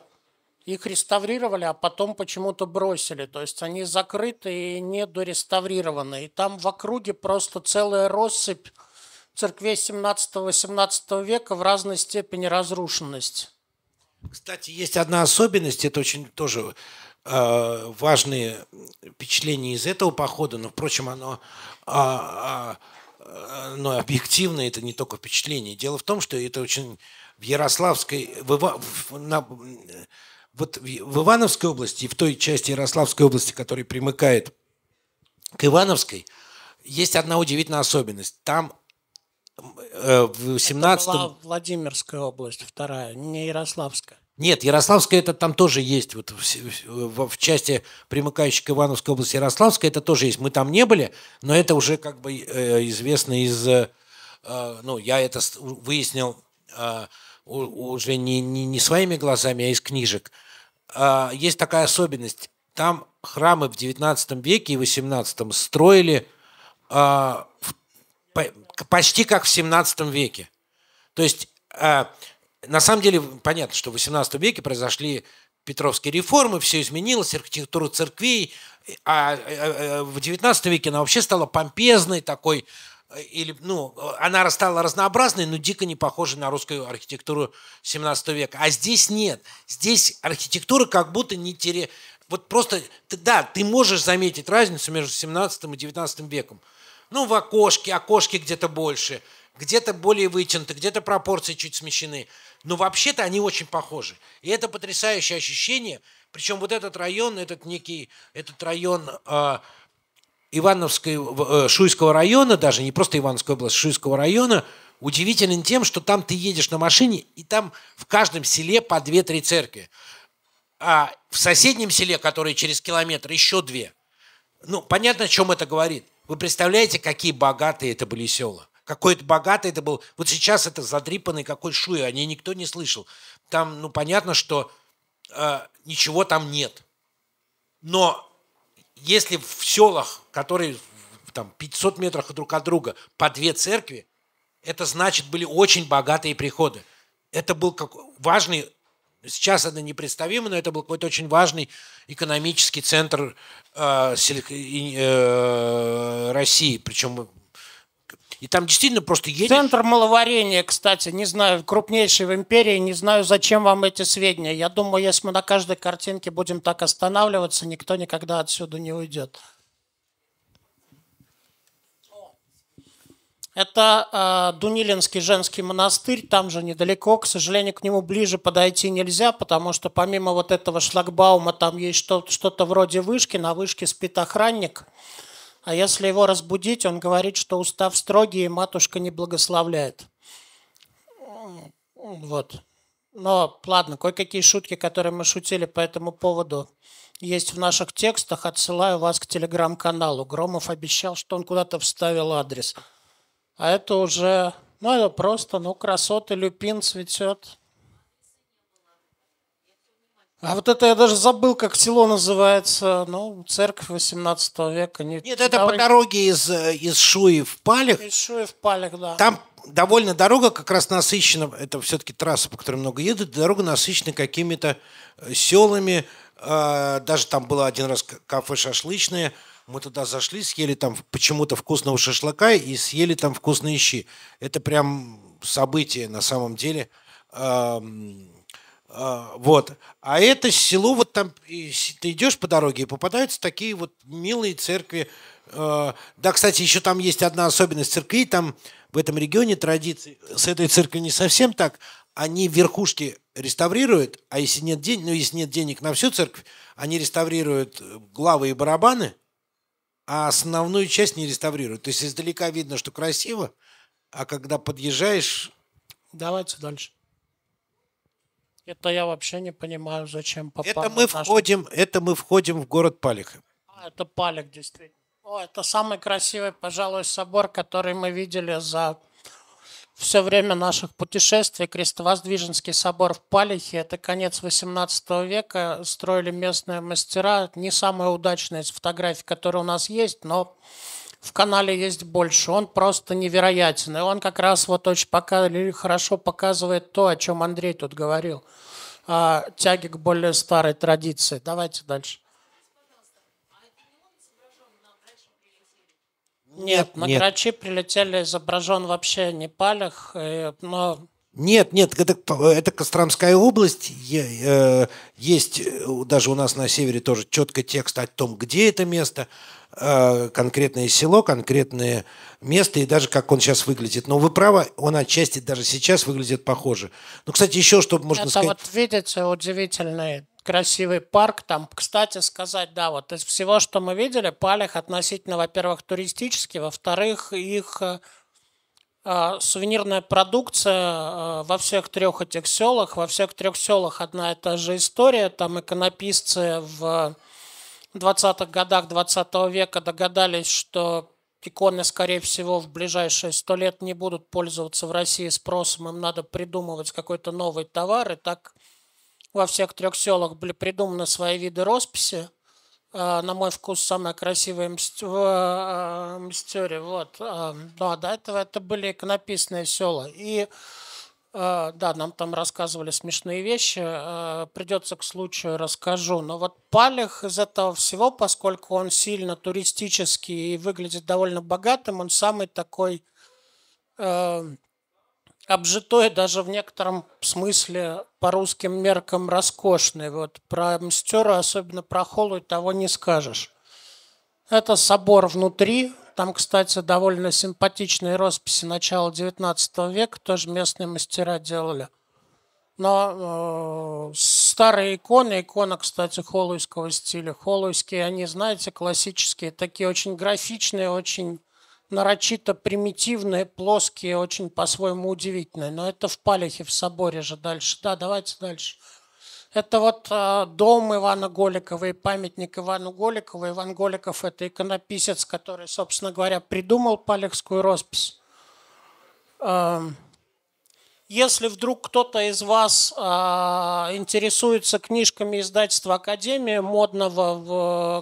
их реставрировали, а потом почему-то бросили. То есть они закрыты и недореставрированы. И там в округе просто целая россыпь церквей 17-18 века в разной степени разрушенность. Кстати, есть одна особенность, это очень тоже э, важные впечатления из этого похода, но, впрочем, оно э, но ну, объективно это не только впечатление. Дело в том, что это очень в Ярославской, в, в, на, вот в Ивановской области, в той части Ярославской области, которая примыкает к Ивановской, есть одна удивительная особенность. Там э, в 17 Это была Владимирская область, вторая, не Ярославская. Нет, Ярославская это там тоже есть. Вот в, в части, примыкающей к Ивановской области Ярославская это тоже есть. Мы там не были, но это уже как бы э, известно из... Э, ну, я это выяснил э, уже не, не, не своими глазами, а из книжек. Э, есть такая особенность. Там храмы в 19 веке и 18 строили э, в, по, почти как в 17 веке. То есть... Э, на самом деле понятно, что в XVIII веке произошли Петровские реформы, все изменилось, архитектура церквей, а э, э, э, в XIX веке она вообще стала помпезной такой, или, ну, она стала разнообразной, но дико не похожей на русскую архитектуру 17 века. А здесь нет. Здесь архитектура как будто не теряет. Вот просто, да, ты можешь заметить разницу между 17 и 19 веком. Ну, в окошке, окошки где-то больше – где-то более вытянуты, где-то пропорции чуть смещены. Но вообще-то они очень похожи. И это потрясающее ощущение. Причем вот этот район, этот некий, этот район э, Ивановской, э, Шуйского района, даже не просто Ивановской области, Шуйского района, удивителен тем, что там ты едешь на машине, и там в каждом селе по две-три церкви. А в соседнем селе, которое через километр, еще две. Ну, понятно, о чем это говорит. Вы представляете, какие богатые это были села? какой-то богатый это был. Вот сейчас это задрипанный какой шуй, о ней никто не слышал. Там, ну, понятно, что э, ничего там нет. Но если в селах, которые там 500 метрах друг от друга, по две церкви, это значит были очень богатые приходы. Это был как важный, сейчас это непредставимо, но это был какой-то очень важный экономический центр э, э, России, причем и там действительно просто едешь... Центр маловарения, кстати, не знаю, крупнейший в империи, не знаю, зачем вам эти сведения. Я думаю, если мы на каждой картинке будем так останавливаться, никто никогда отсюда не уйдет. Это э, Дунилинский женский монастырь, там же недалеко. К сожалению, к нему ближе подойти нельзя, потому что помимо вот этого шлагбаума там есть что-то вроде вышки. На вышке спит охранник. А если его разбудить, он говорит, что устав строгий, матушка не благословляет. Вот. Но ладно, кое-какие шутки, которые мы шутили по этому поводу, есть в наших текстах. Отсылаю вас к телеграм-каналу. Громов обещал, что он куда-то вставил адрес. А это уже, ну это просто, ну красоты, люпин цветет. А вот это я даже забыл, как село называется. Ну, церковь 18 века. Не Нет, это по дороге из, э, из Шуи в Палях. Из Шуи в Палях, да. Там довольно дорога как раз насыщена, это все-таки трасса, по которой много едут, дорога насыщена какими-то э, селами. А, даже там было один раз кафе шашлычное. Мы туда зашли, съели там почему-то вкусного шашлыка и съели там вкусные щи. Это прям событие на самом деле а, вот. А это село, вот там ты идешь по дороге, и попадаются такие вот милые церкви. А, да, кстати, еще там есть одна особенность церквей, там в этом регионе традиции с этой церковью не совсем так. Они верхушки реставрируют, а если нет денег, ну если нет денег на всю церковь, они реставрируют э, главы и барабаны, а основную часть не реставрируют. То есть издалека видно, что красиво, а когда подъезжаешь... Давайте дальше. Это я вообще не понимаю, зачем попал. Это мы наш... входим, это мы входим в город Палих. А, это Палих, действительно. О, это самый красивый, пожалуй, собор, который мы видели за все время наших путешествий. Крестовоздвиженский собор в Палихе. Это конец 18 века. Строили местные мастера. Не самая удачная из фотографий, которые у нас есть, но в канале есть больше. Он просто невероятен. И он как раз вот очень пока, хорошо показывает то, о чем Андрей тут говорил. А, тяги к более старой традиции. Давайте дальше. Нет, на нет. грачи прилетели изображен вообще не Палях, э, но нет, нет, это, это Костромская область. Э, есть э, даже у нас на севере тоже четко текст о том, где это место, э, конкретное село, конкретное место и даже как он сейчас выглядит. Но вы правы, он отчасти даже сейчас выглядит похоже. Ну, кстати, еще что можно это сказать. Это вот видите удивительный красивый парк. Там, кстати, сказать, да, вот из всего, что мы видели, Палех относительно, во-первых, туристический, во-вторых, их Э, сувенирная продукция э, во всех трех этих селах. Во всех трех селах одна и та же история. Там иконописцы в 20-х годах 20 -го века догадались, что иконы, скорее всего, в ближайшие сто лет не будут пользоваться в России спросом, им надо придумывать какой-то новый товар. И так во всех трех селах были придуманы свои виды росписи – Э, на мой вкус, самое красивое мстюре. Э, вот. Ну, а до этого это были иконописные села. И да, нам там рассказывали смешные вещи, придется к случаю расскажу. Но вот Палех из этого всего, поскольку он сильно туристический и выглядит довольно богатым, он самый такой обжитой, даже в некотором смысле по русским меркам роскошный. Вот про Мстера, особенно про Холу, того не скажешь. Это собор внутри. Там, кстати, довольно симпатичные росписи начала XIX века, тоже местные мастера делали. Но э, старые иконы, икона, кстати, холуйского стиля, холуйские, они, знаете, классические, такие очень графичные, очень нарочито примитивные, плоские, очень по-своему удивительные. Но это в Палехе в соборе же дальше. Да, давайте дальше. Это вот а, дом Ивана Голикова и памятник Ивану Голикову. Иван Голиков – это иконописец, который, собственно говоря, придумал палехскую роспись. Если вдруг кто-то из вас э, интересуется книжками издательства Академия модного,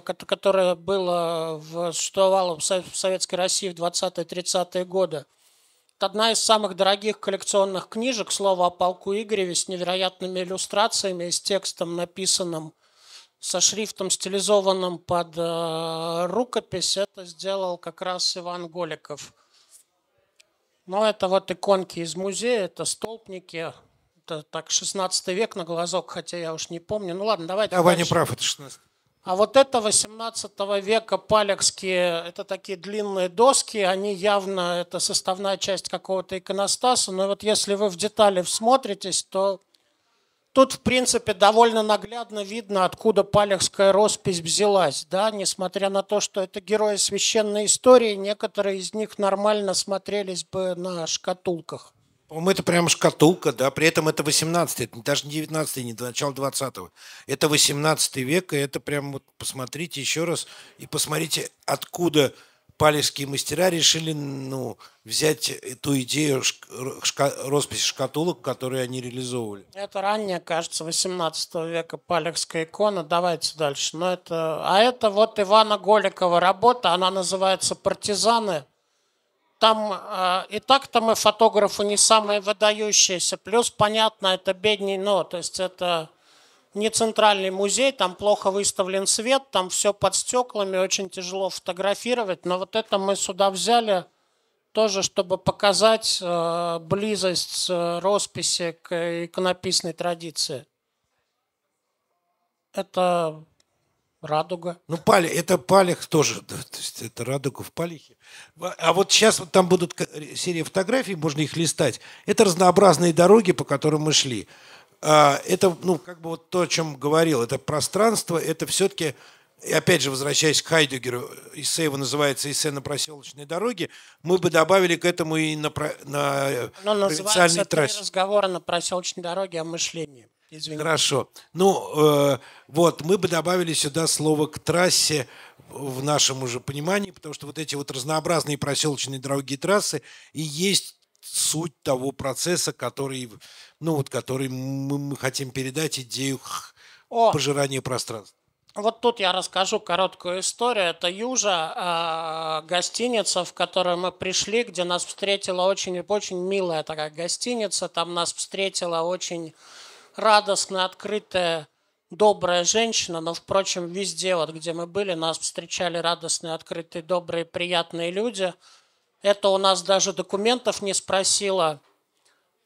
в, которое было в, существовало в Советской России в 20-30-е годы, одна из самых дорогих коллекционных книжек «Слово о полку Игореве» с невероятными иллюстрациями, и с текстом, написанным со шрифтом, стилизованным под э, рукопись. Это сделал как раз Иван Голиков – ну, это вот иконки из музея, это столпники. Это так 16 век на глазок, хотя я уж не помню. Ну ладно, давайте. А дальше. Ваня прав, это 16. А вот это 18 века палецкие, это такие длинные доски, они явно, это составная часть какого-то иконостаса, но вот если вы в детали всмотритесь, то Тут, в принципе, довольно наглядно видно, откуда палехская роспись взялась. Да? Несмотря на то, что это герои священной истории, некоторые из них нормально смотрелись бы на шкатулках. По-моему, это прям шкатулка, да, при этом это 18 это даже не 19 не до начала 20 -го. Это 18 век, и это прям вот посмотрите еще раз и посмотрите, откуда палевские мастера решили ну, взять эту идею шка росписи шкатулок, которые они реализовывали. Это ранняя, кажется, 18 века палевская икона. Давайте дальше. Но это... А это вот Ивана Голикова работа. Она называется «Партизаны». Там э, и так-то мы фотографы не самые выдающиеся. Плюс, понятно, это бедней, но, ну, то есть это не центральный музей, там плохо выставлен свет, там все под стеклами, очень тяжело фотографировать. Но вот это мы сюда взяли тоже, чтобы показать э, близость э, росписи к иконописной традиции. Это Радуга. Ну, Пали, это Палих тоже, да, то есть это Радуга в Палихе. А вот сейчас вот там будут э, серии фотографий, можно их листать. Это разнообразные дороги, по которым мы шли. А, это, ну, как бы вот то, о чем говорил, это пространство, это все-таки, опять же, возвращаясь к Хайдегеру, эссе его называется «Эссе на проселочной дороге», мы бы добавили к этому и на, про, на Но провинциальной трассе. разговора на проселочной дороге о а мышлении. Извините. Хорошо. Ну, э, вот, мы бы добавили сюда слово «к трассе», в нашем уже понимании, потому что вот эти вот разнообразные проселочные дороги и трассы и есть суть того процесса, который ну вот, который мы, мы хотим передать идею О, пожирания пространства. Вот тут я расскажу короткую историю. Это Южа, э, гостиница, в которую мы пришли, где нас встретила очень, очень милая такая гостиница. Там нас встретила очень радостная, открытая, добрая женщина. Но, впрочем, везде, вот где мы были, нас встречали радостные, открытые, добрые, приятные люди. Это у нас даже документов не спросила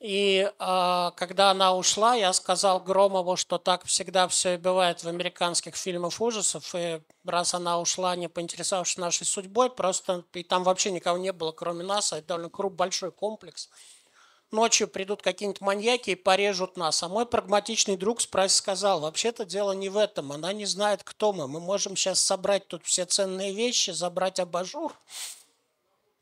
и э, когда она ушла, я сказал Громову, что так всегда все и бывает в американских фильмах ужасов. И раз она ушла, не поинтересовавшись нашей судьбой, просто и там вообще никого не было, кроме нас. А это довольно круг, большой комплекс. Ночью придут какие-нибудь маньяки и порежут нас. А мой прагматичный друг спросил, сказал, вообще-то дело не в этом. Она не знает, кто мы. Мы можем сейчас собрать тут все ценные вещи, забрать абажур,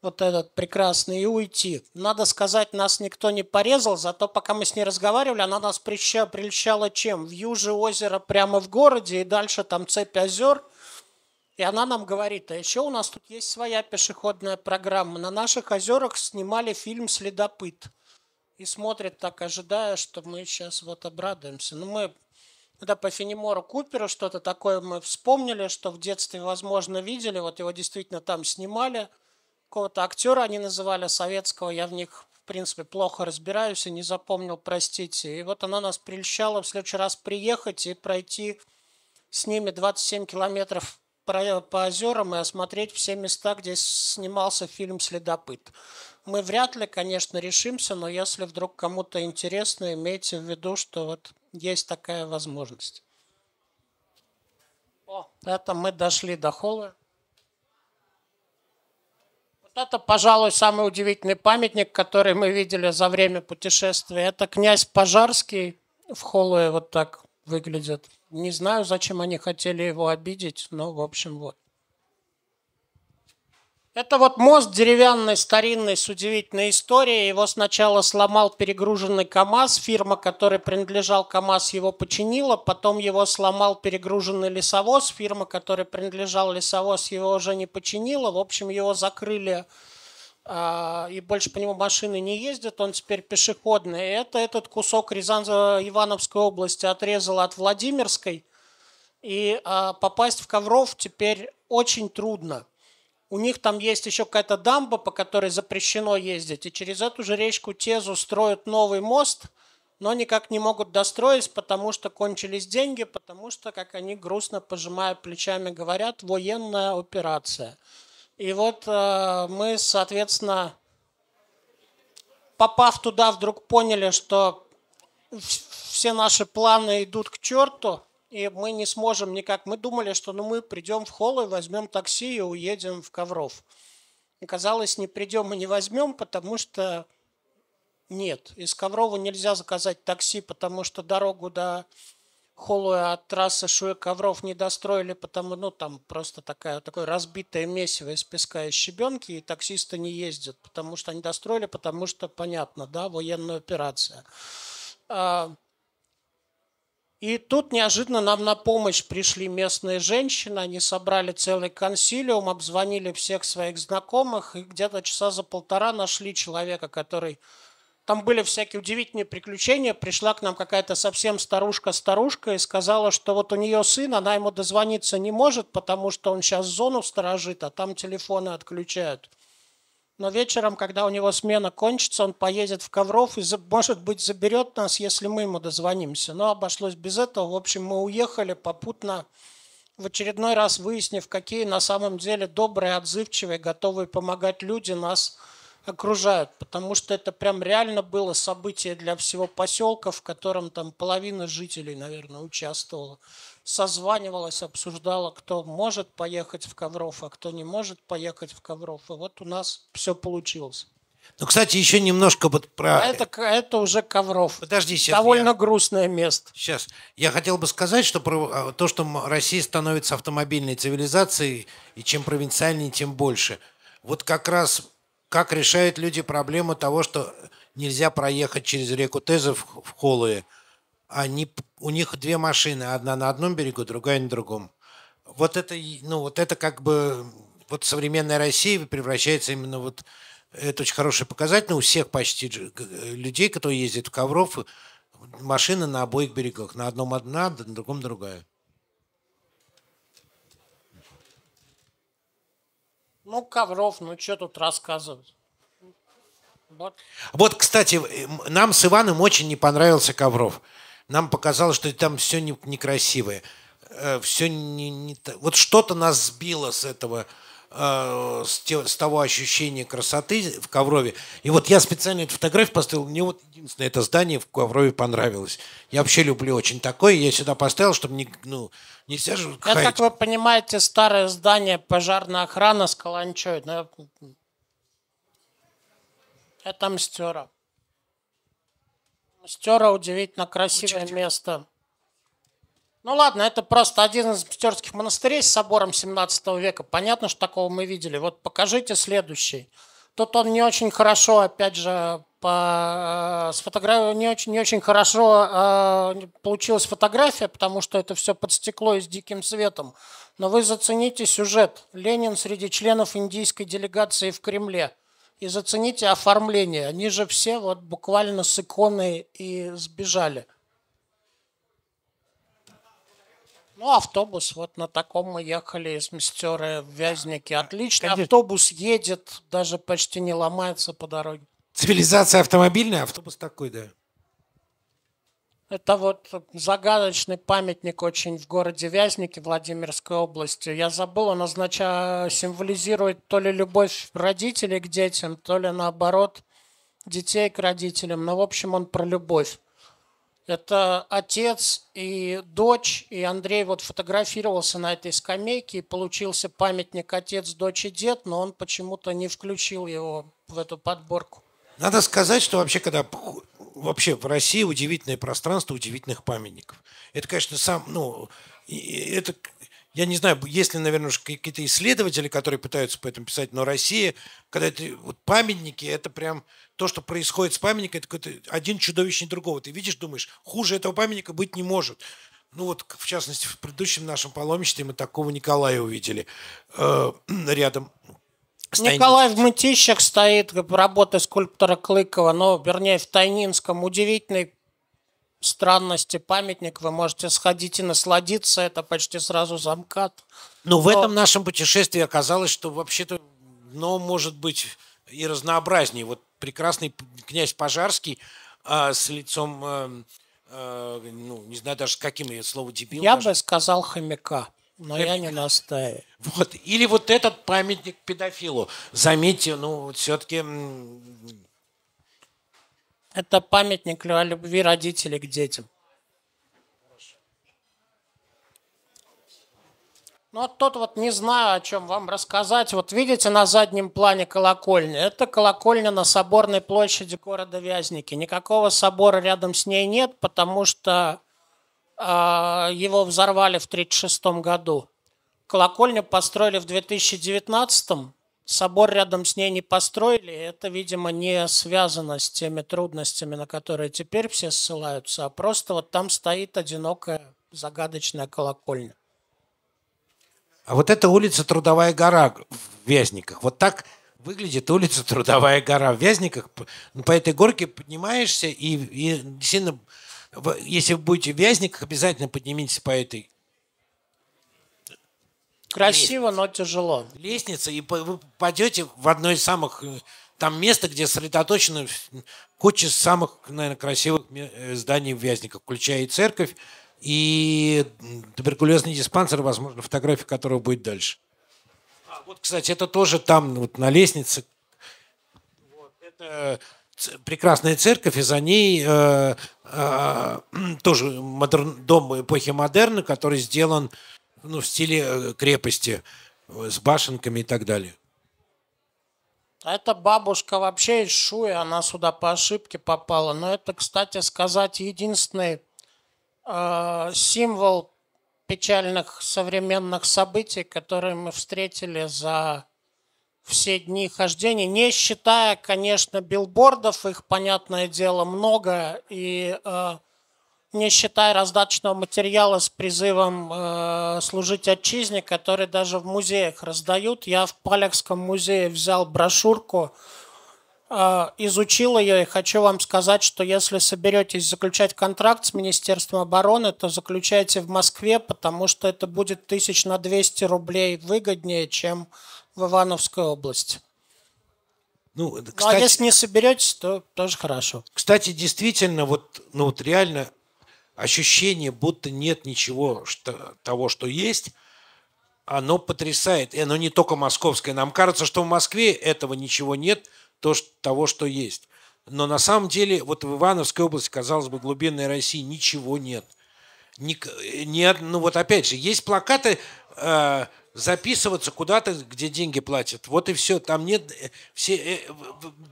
вот этот прекрасный, и уйти. Надо сказать, нас никто не порезал, зато пока мы с ней разговаривали, она нас прища, прельщала чем? В юже озеро прямо в городе, и дальше там цепь озер. И она нам говорит, а еще у нас тут есть своя пешеходная программа. На наших озерах снимали фильм «Следопыт». И смотрит так, ожидая, что мы сейчас вот обрадуемся. но ну, мы когда по Фенемору Куперу что-то такое мы вспомнили, что в детстве, возможно, видели. Вот его действительно там снимали – какого-то актера они называли советского, я в них, в принципе, плохо разбираюсь и не запомнил, простите. И вот она нас прельщала в следующий раз приехать и пройти с ними 27 километров по озерам и осмотреть все места, где снимался фильм «Следопыт». Мы вряд ли, конечно, решимся, но если вдруг кому-то интересно, имейте в виду, что вот есть такая возможность. О, это мы дошли до холла это, пожалуй, самый удивительный памятник, который мы видели за время путешествия. Это князь Пожарский в холуе вот так выглядит. Не знаю, зачем они хотели его обидеть, но, в общем, вот. Это вот мост деревянный, старинный, с удивительной историей. Его сначала сломал перегруженный КАМАЗ. Фирма, которой принадлежал КАМАЗ, его починила. Потом его сломал перегруженный лесовоз. Фирма, которой принадлежал лесовоз, его уже не починила. В общем, его закрыли а, и больше по нему машины не ездят, он теперь пешеходный. это этот кусок Рязанько-Ивановской области отрезал от Владимирской. И а, попасть в Ковров теперь очень трудно у них там есть еще какая-то дамба, по которой запрещено ездить, и через эту же речку Тезу строят новый мост, но никак не могут достроить, потому что кончились деньги, потому что, как они грустно пожимая плечами говорят, военная операция. И вот э, мы, соответственно, попав туда, вдруг поняли, что все наши планы идут к черту, и мы не сможем никак. Мы думали, что ну, мы придем в холл и возьмем такси и уедем в Ковров. Казалось, не придем и не возьмем, потому что нет. Из Коврова нельзя заказать такси, потому что дорогу до холла от трассы Шуя-Ковров не достроили, потому ну там просто такая, такое разбитое месиво из песка и щебенки, и таксисты не ездят, потому что они достроили, потому что, понятно, да, военная операция. А, и тут неожиданно нам на помощь пришли местные женщины, они собрали целый консилиум, обзвонили всех своих знакомых и где-то часа за полтора нашли человека, который... Там были всякие удивительные приключения, пришла к нам какая-то совсем старушка-старушка и сказала, что вот у нее сын, она ему дозвониться не может, потому что он сейчас зону сторожит, а там телефоны отключают но вечером, когда у него смена кончится, он поедет в Ковров и, может быть, заберет нас, если мы ему дозвонимся. Но обошлось без этого. В общем, мы уехали попутно, в очередной раз выяснив, какие на самом деле добрые, отзывчивые, готовые помогать люди нас окружают, потому что это прям реально было событие для всего поселка, в котором там половина жителей, наверное, участвовала созванивалась, обсуждала, кто может поехать в Ковров, а кто не может поехать в Ковров. И вот у нас все получилось. Ну, кстати, еще немножко вот про... А это, это уже Ковров. Подожди, сейчас. Довольно я... грустное место. Сейчас. Я хотел бы сказать, что про... А, то, что Россия становится автомобильной цивилизацией, и чем провинциальнее, тем больше. Вот как раз как решают люди проблему того, что нельзя проехать через реку Теза в, в Холуе – они, у них две машины, одна на одном берегу, другая на другом. Вот это, ну, вот это как бы вот современная Россия превращается именно вот это очень хороший показатель, но ну, у всех почти э, людей, которые ездят в Ковров, э, машины на обоих берегах. На одном одна, на другом другая. Ну, Ковров, ну что тут рассказывать? Вот. вот, кстати, э, нам с Иваном очень не понравился Ковров нам показалось, что там все не, некрасивое. Э, все не, не Вот что-то нас сбило с этого э, с, те, с того ощущения красоты в Коврове. И вот я специально эту фотографию поставил. Мне вот единственное это здание в Коврове понравилось. Я вообще люблю очень такое. Я сюда поставил, чтобы не, ну, нельзя же... Это, как вы понимаете, старое здание пожарная охрана с каланчой. Это мстера. Мстера удивительно красивое место. Ну ладно, это просто один из мастерских монастырей с собором 17 века. Понятно, что такого мы видели. Вот покажите следующий. Тут он не очень хорошо, опять же, по, э, с фотографией не очень, не очень хорошо э, получилась фотография, потому что это все под стекло и с диким светом. Но вы зацените сюжет. Ленин среди членов индийской делегации в Кремле – и зацените оформление. Они же все вот буквально с иконой и сбежали. Ну, автобус, вот на таком мы ехали из Мистеры в Вязники. Отлично, автобус едет, даже почти не ломается по дороге. Цивилизация автомобильная, автобус такой, да. Это вот загадочный памятник очень в городе Вязники Владимирской области. Я забыл, он означает, символизирует то ли любовь родителей к детям, то ли наоборот детей к родителям. Но, в общем, он про любовь. Это отец и дочь, и Андрей вот фотографировался на этой скамейке, и получился памятник отец, дочь и дед, но он почему-то не включил его в эту подборку. Надо сказать, что вообще, когда вообще в России удивительное пространство удивительных памятников. Это, конечно, сам, ну, это, я не знаю, есть ли, наверное, какие-то исследователи, которые пытаются по этому писать, но Россия, когда это вот памятники, это прям то, что происходит с памятником, это какой-то один чудовищнее другого. Ты видишь, думаешь, хуже этого памятника быть не может. Ну вот, в частности, в предыдущем нашем паломничестве мы такого Николая увидели э, рядом Станин... Николай в Мытищах стоит работы скульптора Клыкова, но, вернее, в Тайнинском. Удивительный странности памятник, вы можете сходить и насладиться, это почти сразу замкат. Ну, но, Но в этом нашем путешествии оказалось, что вообще-то дно ну, может быть и разнообразнее. Вот прекрасный князь Пожарский а, с лицом, а, а, ну, не знаю даже каким я слово дебил. Я даже. бы сказал хомяка. Но э, я не настаиваю. Вот. Или вот этот памятник педофилу. Заметьте, ну, все-таки... Это памятник любви родителей к детям. Ну, а тот вот не знаю, о чем вам рассказать. Вот видите на заднем плане колокольня? Это колокольня на соборной площади города Вязники. Никакого собора рядом с ней нет, потому что а, его взорвали в 1936 году. Колокольню построили в 2019 Собор рядом с ней не построили. Это, видимо, не связано с теми трудностями, на которые теперь все ссылаются, а просто вот там стоит одинокая загадочная колокольня. А вот эта улица Трудовая гора в Вязниках. Вот так выглядит улица Трудовая гора в Вязниках. Ну, по этой горке поднимаешься и, и сильно если вы будете в Вязниках, обязательно поднимитесь по этой Красиво, но тяжело. Лестница, и вы попадете в одно из самых э, там место, где сосредоточена куча самых, наверное, красивых э, зданий в Вязниках, включая и церковь, и туберкулезный диспансер, возможно, фотография которого будет дальше. А, вот, кстати, это тоже там, вот на лестнице. Вот, это прекрасная церковь, и за ней э, э, тоже модерн, дом эпохи модерна, который сделан ну, в стиле э, крепости э, с башенками и так далее. А эта бабушка вообще из Шуи, она сюда по ошибке попала. Но это, кстати сказать, единственный э, символ печальных современных событий, которые мы встретили за все дни хождения, не считая, конечно, билбордов, их, понятное дело, много, и э, не считая раздаточного материала с призывом э, служить отчизне, который даже в музеях раздают. Я в Палевском музее взял брошюрку, э, изучил ее, и хочу вам сказать, что если соберетесь заключать контракт с Министерством обороны, то заключайте в Москве, потому что это будет тысяч на 200 рублей выгоднее, чем в Ивановскую область. Ну, ну а кстати, а если не соберетесь, то тоже хорошо. Кстати, действительно, вот, ну, вот реально ощущение, будто нет ничего что, того, что есть, оно потрясает. И оно не только московское. Нам кажется, что в Москве этого ничего нет, то, что, того, что есть. Но на самом деле, вот в Ивановской области, казалось бы, глубинной России ничего нет. Ни, э, ни, ну вот опять же, есть плакаты э, записываться куда-то, где деньги платят. Вот и все. Там нет э, все э,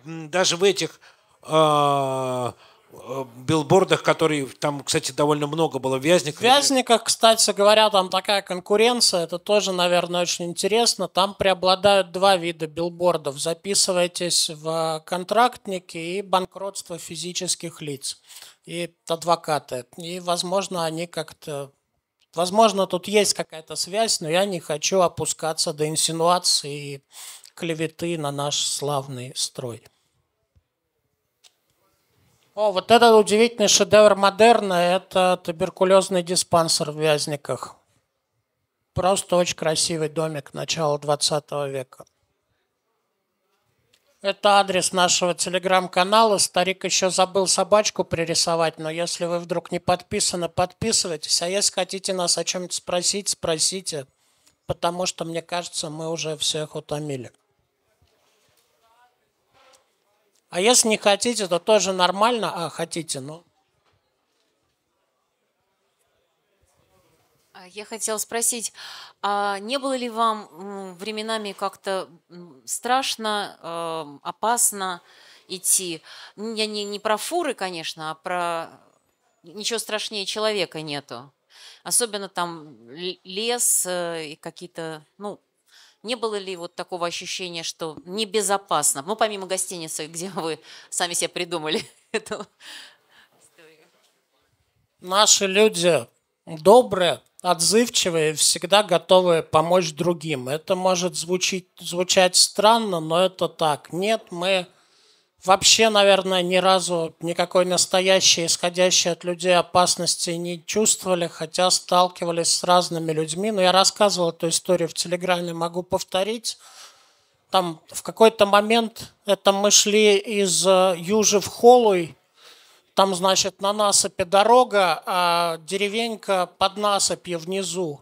даже в этих а, э, билбордах, которые там, кстати, довольно много было вязников. В вязниках, кстати говоря, там такая конкуренция, это тоже, наверное, очень интересно. Там преобладают два вида билбордов. Записывайтесь в контрактники и банкротство физических лиц и адвокаты. И, возможно, они как-то Возможно, тут есть какая-то связь, но я не хочу опускаться до инсинуации и клеветы на наш славный строй. О, вот этот удивительный шедевр модерна – это туберкулезный диспансер в Вязниках. Просто очень красивый домик начала 20 века. Это адрес нашего телеграм-канала. Старик еще забыл собачку пририсовать, но если вы вдруг не подписаны, подписывайтесь. А если хотите нас о чем то спросить, спросите, потому что, мне кажется, мы уже всех утомили. А если не хотите, то тоже нормально. А, хотите, ну... Но... Я хотела спросить, а не было ли вам временами как-то страшно, эм, опасно идти? Я не, не про фуры, конечно, а про... Ничего страшнее человека нету. Особенно там лес э, и какие-то, ну, не было ли вот такого ощущения, что небезопасно? Ну, помимо гостиницы, где вы сами себе придумали эту историю. Наши люди добрые, отзывчивые, всегда готовые помочь другим. Это может звучить, звучать странно, но это так. Нет, мы вообще, наверное, ни разу никакой настоящей, исходящей от людей опасности не чувствовали, хотя сталкивались с разными людьми. Но я рассказывал эту историю в Телеграме, могу повторить. Там в какой-то момент это мы шли из э, Южи в Холуй, там, значит, на насыпи дорога, а деревенька под насыпью внизу.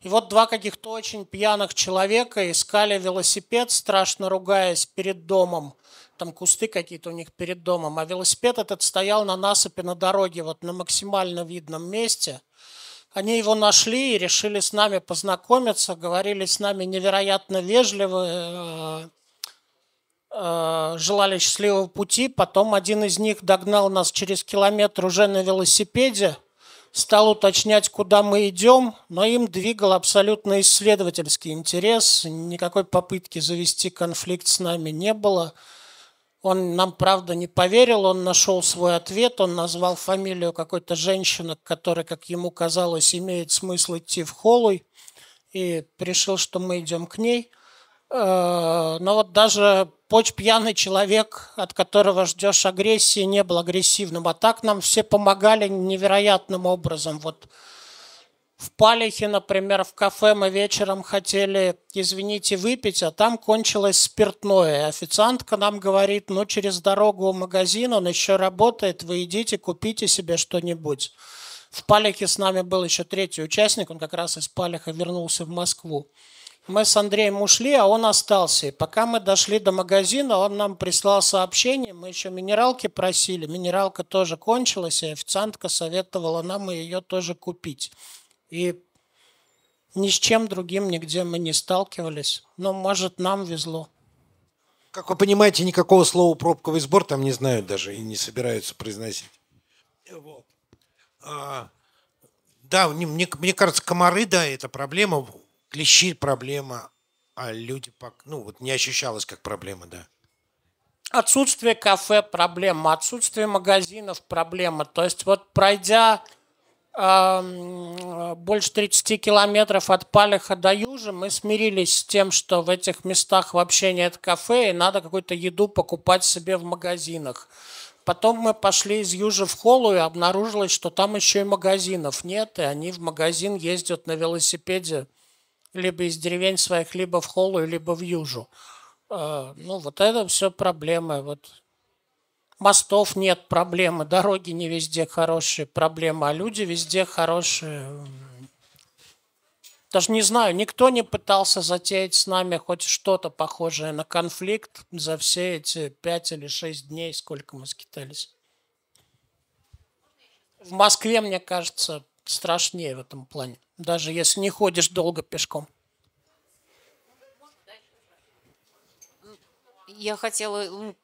И вот два каких-то очень пьяных человека искали велосипед, страшно ругаясь перед домом. Там кусты какие-то у них перед домом. А велосипед этот стоял на насыпи на дороге, вот на максимально видном месте. Они его нашли и решили с нами познакомиться, говорили с нами невероятно вежливо, э, Э, желали счастливого пути. Потом один из них догнал нас через километр уже на велосипеде, стал уточнять, куда мы идем, но им двигал абсолютно исследовательский интерес. Никакой попытки завести конфликт с нами не было. Он нам, правда, не поверил, он нашел свой ответ, он назвал фамилию какой-то женщины, которая, как ему казалось, имеет смысл идти в холлой, и решил, что мы идем к ней – Э, но вот даже поч пьяный человек, от которого ждешь агрессии, не был агрессивным. А так нам все помогали невероятным образом. Вот в Палихе, например, в кафе мы вечером хотели, извините, выпить, а там кончилось спиртное. Официантка нам говорит, ну, через дорогу магазин, он еще работает, вы идите, купите себе что-нибудь. В Палихе с нами был еще третий участник, он как раз из Палиха вернулся в Москву. Мы с Андреем ушли, а он остался. И пока мы дошли до магазина, он нам прислал сообщение. Мы еще минералки просили. Минералка тоже кончилась, и официантка советовала нам ее тоже купить. И ни с чем другим нигде мы не сталкивались. Но, может, нам везло. Как вы понимаете, никакого слова «пробковый сбор» там не знают даже и не собираются произносить. Вот. А, да, мне, мне кажется, комары, да, это проблема клещи проблема, а люди, ну, вот не ощущалось как проблема, да. Отсутствие кафе – проблема, отсутствие магазинов – проблема. То есть вот пройдя э, больше 30 километров от Палиха до Южа, мы смирились с тем, что в этих местах вообще нет кафе, и надо какую-то еду покупать себе в магазинах. Потом мы пошли из Южа в Холу, и обнаружилось, что там еще и магазинов нет, и они в магазин ездят на велосипеде либо из деревень своих, либо в Холу, либо в Южу. А, ну, вот это все проблемы. Вот мостов нет проблемы, дороги не везде хорошие проблемы, а люди везде хорошие. Даже не знаю, никто не пытался затеять с нами хоть что-то похожее на конфликт за все эти пять или шесть дней, сколько мы скитались. В Москве, мне кажется, страшнее в этом плане, даже если не ходишь долго пешком. Я хотела ну,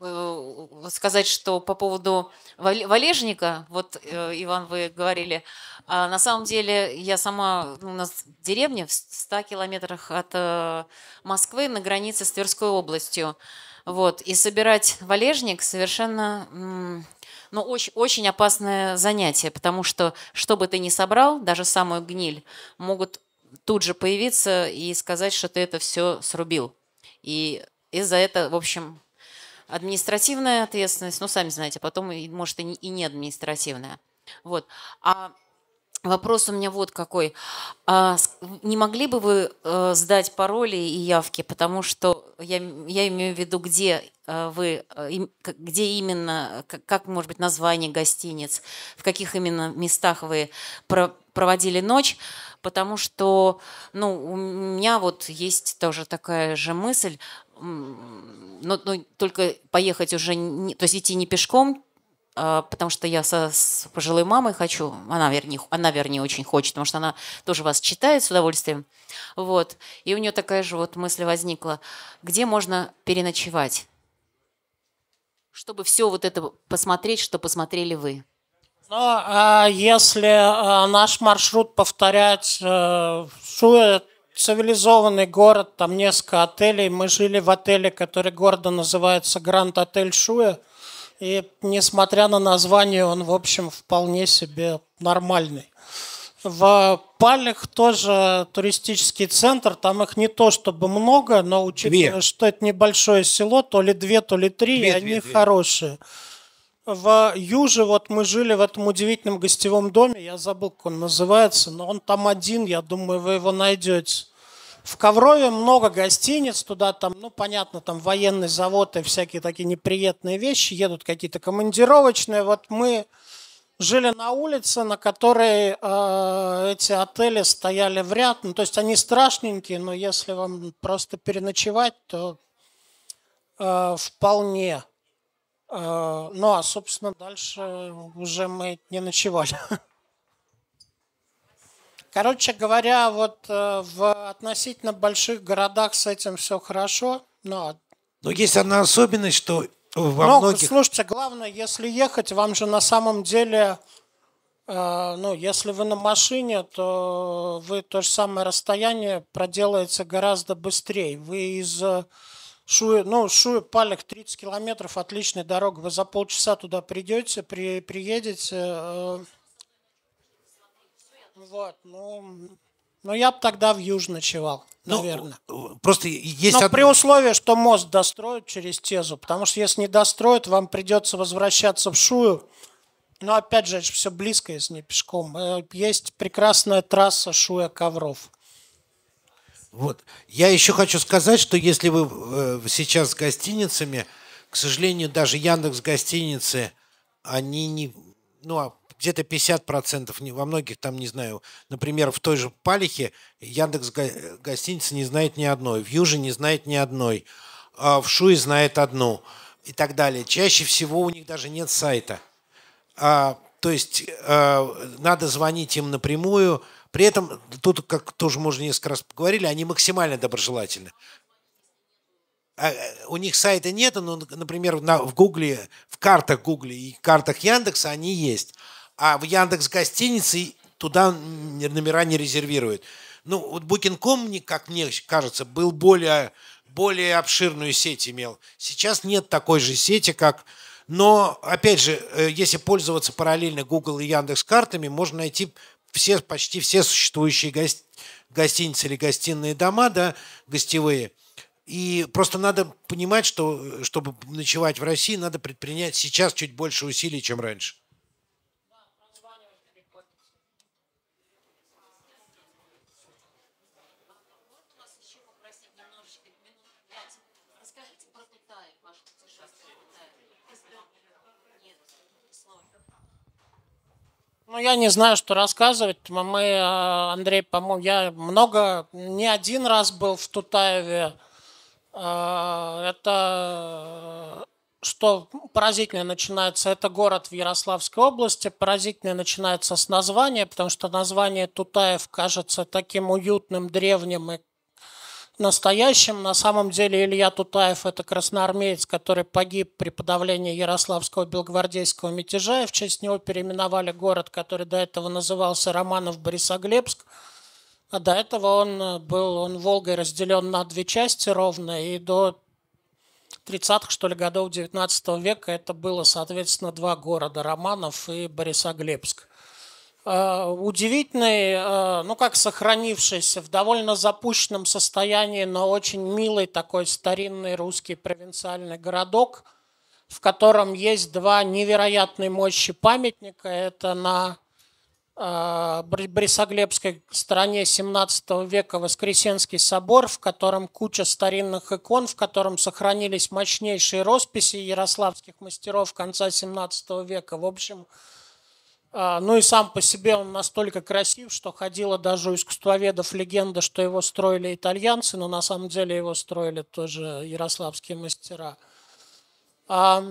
э, сказать, что по поводу валежника, вот, э, Иван, вы говорили, а на самом деле я сама, ну, у нас деревня в 100 километрах от э, Москвы на границе с Тверской областью. Вот, и собирать валежник совершенно но очень, очень опасное занятие, потому что что бы ты ни собрал, даже самую гниль, могут тут же появиться и сказать, что ты это все срубил. И из-за этого, в общем, административная ответственность, ну, сами знаете, потом, может, и не, административная. Вот. А вопрос у меня вот какой. А, не могли бы вы э, сдать пароли и явки, потому что я, я имею в виду, где э, вы, э, где именно, как, как, может быть, название гостиниц, в каких именно местах вы про проводили ночь, потому что, ну, у меня вот есть тоже такая же мысль, но, но только поехать уже, не, то есть идти не пешком, а, потому что я со, с пожилой мамой хочу, она вернее, она вернее очень хочет, потому что она тоже вас читает с удовольствием, вот, и у нее такая же вот мысль возникла, где можно переночевать, чтобы все вот это посмотреть, что посмотрели вы. Ну, а если а, наш маршрут повторять э, э, цивилизованный город, там несколько отелей, мы жили в отеле, который гордо называется Гранд Отель Шуя. И несмотря на название, он, в общем, вполне себе нормальный. В Палях тоже туристический центр, там их не то чтобы много, но учитывая, две. что это небольшое село, то ли две, то ли три, две, и они две, хорошие. В Юже вот мы жили в этом удивительном гостевом доме, я забыл, как он называется, но он там один, я думаю, вы его найдете. В Коврове много гостиниц, туда там, ну, понятно, там военный завод и всякие такие неприятные вещи, едут какие-то командировочные. Вот мы жили на улице, на которой э, эти отели стояли в ряд. Ну, то есть они страшненькие, но если вам просто переночевать, то э, вполне. Э, ну а, собственно, дальше уже мы не ночевали. Короче говоря, вот э, в относительно больших городах с этим все хорошо, но... Но есть одна особенность, что во но, многих... Слушайте, главное, если ехать, вам же на самом деле э, ну, если вы на машине, то вы то же самое расстояние проделаете гораздо быстрее. Вы из э, Шуи, ну, Шуи, Палек 30 километров, отличная дорога. Вы за полчаса туда придете, при, приедете. Вот, ну, ну я бы тогда в Юж ночевал, ну, наверное. Э, э, просто есть... Но од... при условии, что мост достроят через Тезу, потому что если не достроят, вам придется возвращаться в Шую. Но опять же, это все близко, если не пешком. Э, есть прекрасная трасса Шуя-Ковров. Вот. Я еще хочу сказать, что если вы сейчас с гостиницами, к сожалению, даже Яндекс гостиницы, они не, ну, а где-то 50%, во многих там, не знаю, например, в той же Палихе Яндекс гостиница не знает ни одной, в Юже не знает ни одной, а в Шуе знает одну и так далее. Чаще всего у них даже нет сайта. А, то есть а, надо звонить им напрямую. При этом, тут, как тоже можно несколько раз поговорили, они максимально доброжелательны. у них сайта нет, но, например, на, в Гугле, в картах Гугле и картах Яндекса они есть а в Яндекс гостиницы туда номера не резервируют. Ну, вот Booking.com, как мне кажется, был более, более обширную сеть имел. Сейчас нет такой же сети, как... Но, опять же, э, если пользоваться параллельно Google и Яндекс картами, можно найти все, почти все существующие гости, гостиницы или гостиные дома, да, гостевые. И просто надо понимать, что э, чтобы ночевать в России, надо предпринять сейчас чуть больше усилий, чем раньше. Ну, я не знаю, что рассказывать. Мы, э, Андрей, по-моему, я много, не один раз был в Тутаеве. Э, это э, что поразительное начинается, это город в Ярославской области, поразительное начинается с названия, потому что название Тутаев кажется таким уютным, древним и настоящим, на самом деле, Илья Тутаев – это красноармеец, который погиб при подавлении Ярославского белогвардейского мятежа, и в честь него переименовали город, который до этого назывался Романов-Борисоглебск. А до этого он э, был, он Волгой разделен на две части ровно, и до 30-х, что ли, годов 19 века это было, соответственно, два города – Романов и Борисоглебск. Э, удивительный, э, ну как сохранившийся в довольно запущенном состоянии, но очень милый такой старинный русский провинциальный городок, в котором есть два невероятной мощи памятника. Это на э, Брисоглебской стороне 17 века Воскресенский собор, в котором куча старинных икон, в котором сохранились мощнейшие росписи ярославских мастеров конца 17 века. В общем, а, ну и сам по себе он настолько красив, что ходила даже у искусствоведов легенда, что его строили итальянцы, но на самом деле его строили тоже ярославские мастера. А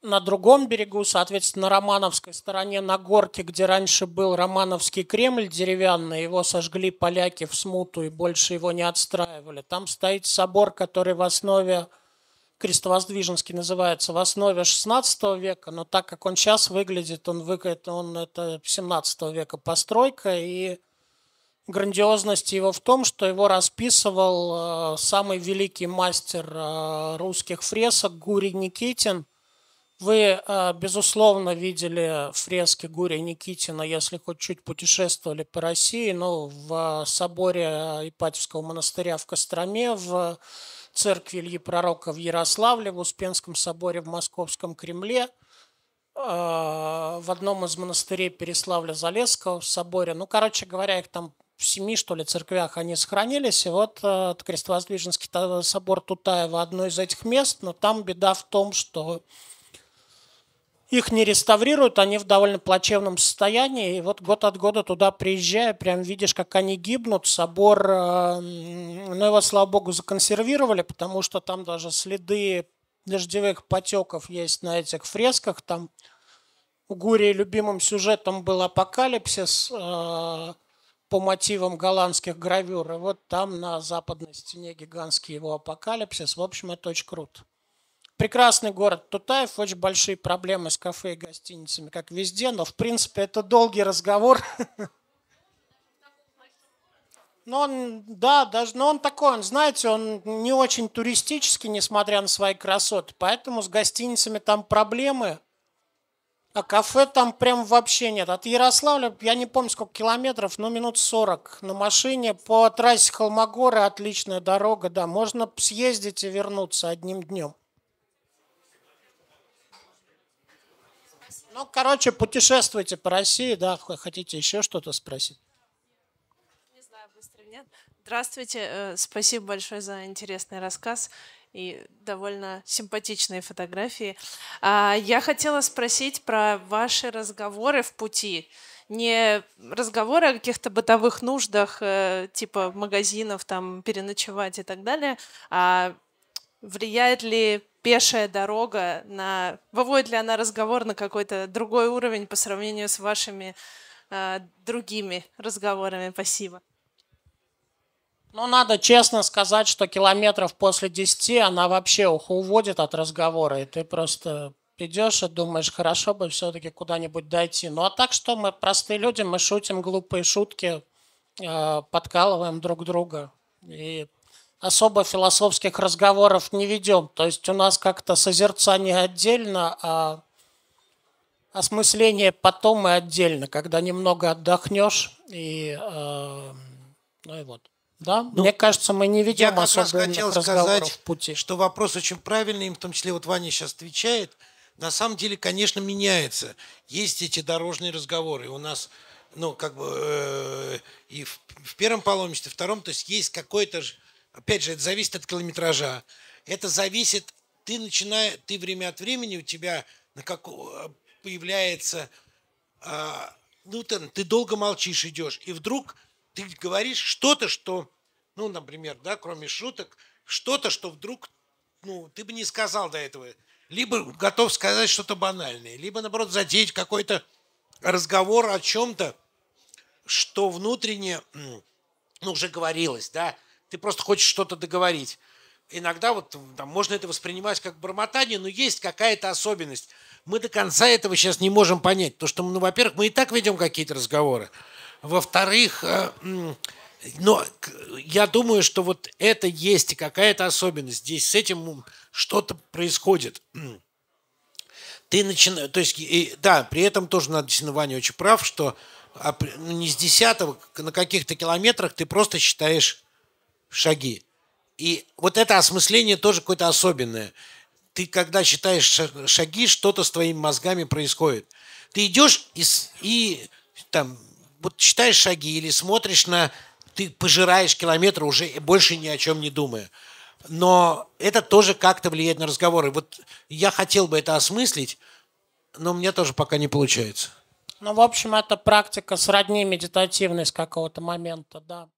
на другом берегу, соответственно, на Романовской стороне, на горке, где раньше был Романовский Кремль деревянный, его сожгли поляки в смуту и больше его не отстраивали. Там стоит собор, который в основе крестовоздвиженский называется, в основе 16 века, но так как он сейчас выглядит, он выглядит, он это 17 века постройка, и грандиозность его в том, что его расписывал э, самый великий мастер э, русских фресок Гурий Никитин. Вы, э, безусловно, видели фрески Гурия Никитина, если хоть чуть путешествовали по России, но ну, в соборе Ипатьевского монастыря в Костроме, в церкви Ильи Пророка в Ярославле, в Успенском соборе в Московском Кремле, а, в одном из монастырей Переславля-Залесского в соборе. Ну, короче говоря, их там в семи, что ли, церквях они сохранились. И вот э, а, Крестовоздвиженский собор Тутаева – одно из этих мест, но там беда в том, что их не реставрируют, они в довольно плачевном состоянии. И вот год от года туда приезжая, прям видишь, как они гибнут. Собор, э, ну его, слава богу, законсервировали, потому что там даже следы дождевых потеков есть на этих фресках. Там у Гурии любимым сюжетом был апокалипсис э, по мотивам голландских гравюр. И вот там на западной стене гигантский его апокалипсис. В общем, это очень круто. Прекрасный город Тутаев, очень большие проблемы с кафе и гостиницами, как везде, но, в принципе, это долгий разговор. Но он, да, даже, но он такой, он, знаете, он не очень туристический, несмотря на свои красоты, поэтому с гостиницами там проблемы, а кафе там прям вообще нет. От Ярославля, я не помню сколько километров, но минут 40 на машине. По трассе Холмогоры отличная дорога, да, можно съездить и вернуться одним днем. Ну, короче, путешествуйте по России, да, хотите еще что-то спросить? Не знаю, быстро нет. Здравствуйте, э, спасибо большое за интересный рассказ и довольно симпатичные фотографии. А, я хотела спросить про ваши разговоры в пути. Не разговоры о каких-то бытовых нуждах, э, типа магазинов, там, переночевать и так далее, а влияет ли пешая дорога на... Выводит ли она разговор на какой-то другой уровень по сравнению с вашими э, другими разговорами? Спасибо. Ну, надо честно сказать, что километров после 10 она вообще уводит от разговора, и ты просто идешь и думаешь, хорошо бы все-таки куда-нибудь дойти. Ну, а так что мы простые люди, мы шутим глупые шутки, а, подкалываем друг друга. И особо философских разговоров не ведем. То есть у нас как-то созерцание отдельно, а осмысление потом и отдельно, когда немного отдохнешь и э, ну и вот. Да? Ну, Мне кажется, мы не ведем особо. я как раз хотел сказать, в пути. что вопрос очень правильный, им в том числе вот Ваня сейчас отвечает. На самом деле, конечно, меняется. Есть эти дорожные разговоры. У нас, ну, как бы э, и в, в первом паломничестве, втором, то есть есть какой-то опять же, это зависит от километража. Это зависит, ты начинаешь, ты время от времени у тебя на как, э, появляется, а, ну, ты, ты долго молчишь, идешь, и вдруг ты говоришь что-то, что, ну, например, да, кроме шуток, что-то, что вдруг, ну, ты бы не сказал до этого. Либо готов сказать что-то банальное, либо, наоборот, задеть какой-то разговор о чем-то, что внутренне, ну, уже говорилось, да, ты просто хочешь что-то договорить. Иногда вот там, можно это воспринимать как бормотание, но есть какая-то особенность. Мы до конца этого сейчас не можем понять. То, что, ну, во-первых, мы и так ведем какие-то разговоры. Во-вторых, э, но я думаю, что вот это есть и какая-то особенность. Здесь с этим что-то происходит. Ты начинаешь... То есть, и, да, при этом тоже надо действительно Ваня очень прав, что а, ну, не с десятого, на каких-то километрах ты просто считаешь шаги. И вот это осмысление тоже какое-то особенное. Ты, когда считаешь шаги, что-то с твоими мозгами происходит. Ты идешь и, и там вот считаешь шаги или смотришь на... Ты пожираешь километры уже больше ни о чем не думая. Но это тоже как-то влияет на разговоры. Вот я хотел бы это осмыслить, но у меня тоже пока не получается. Ну, в общем, это практика сродни медитативной с какого-то момента, да.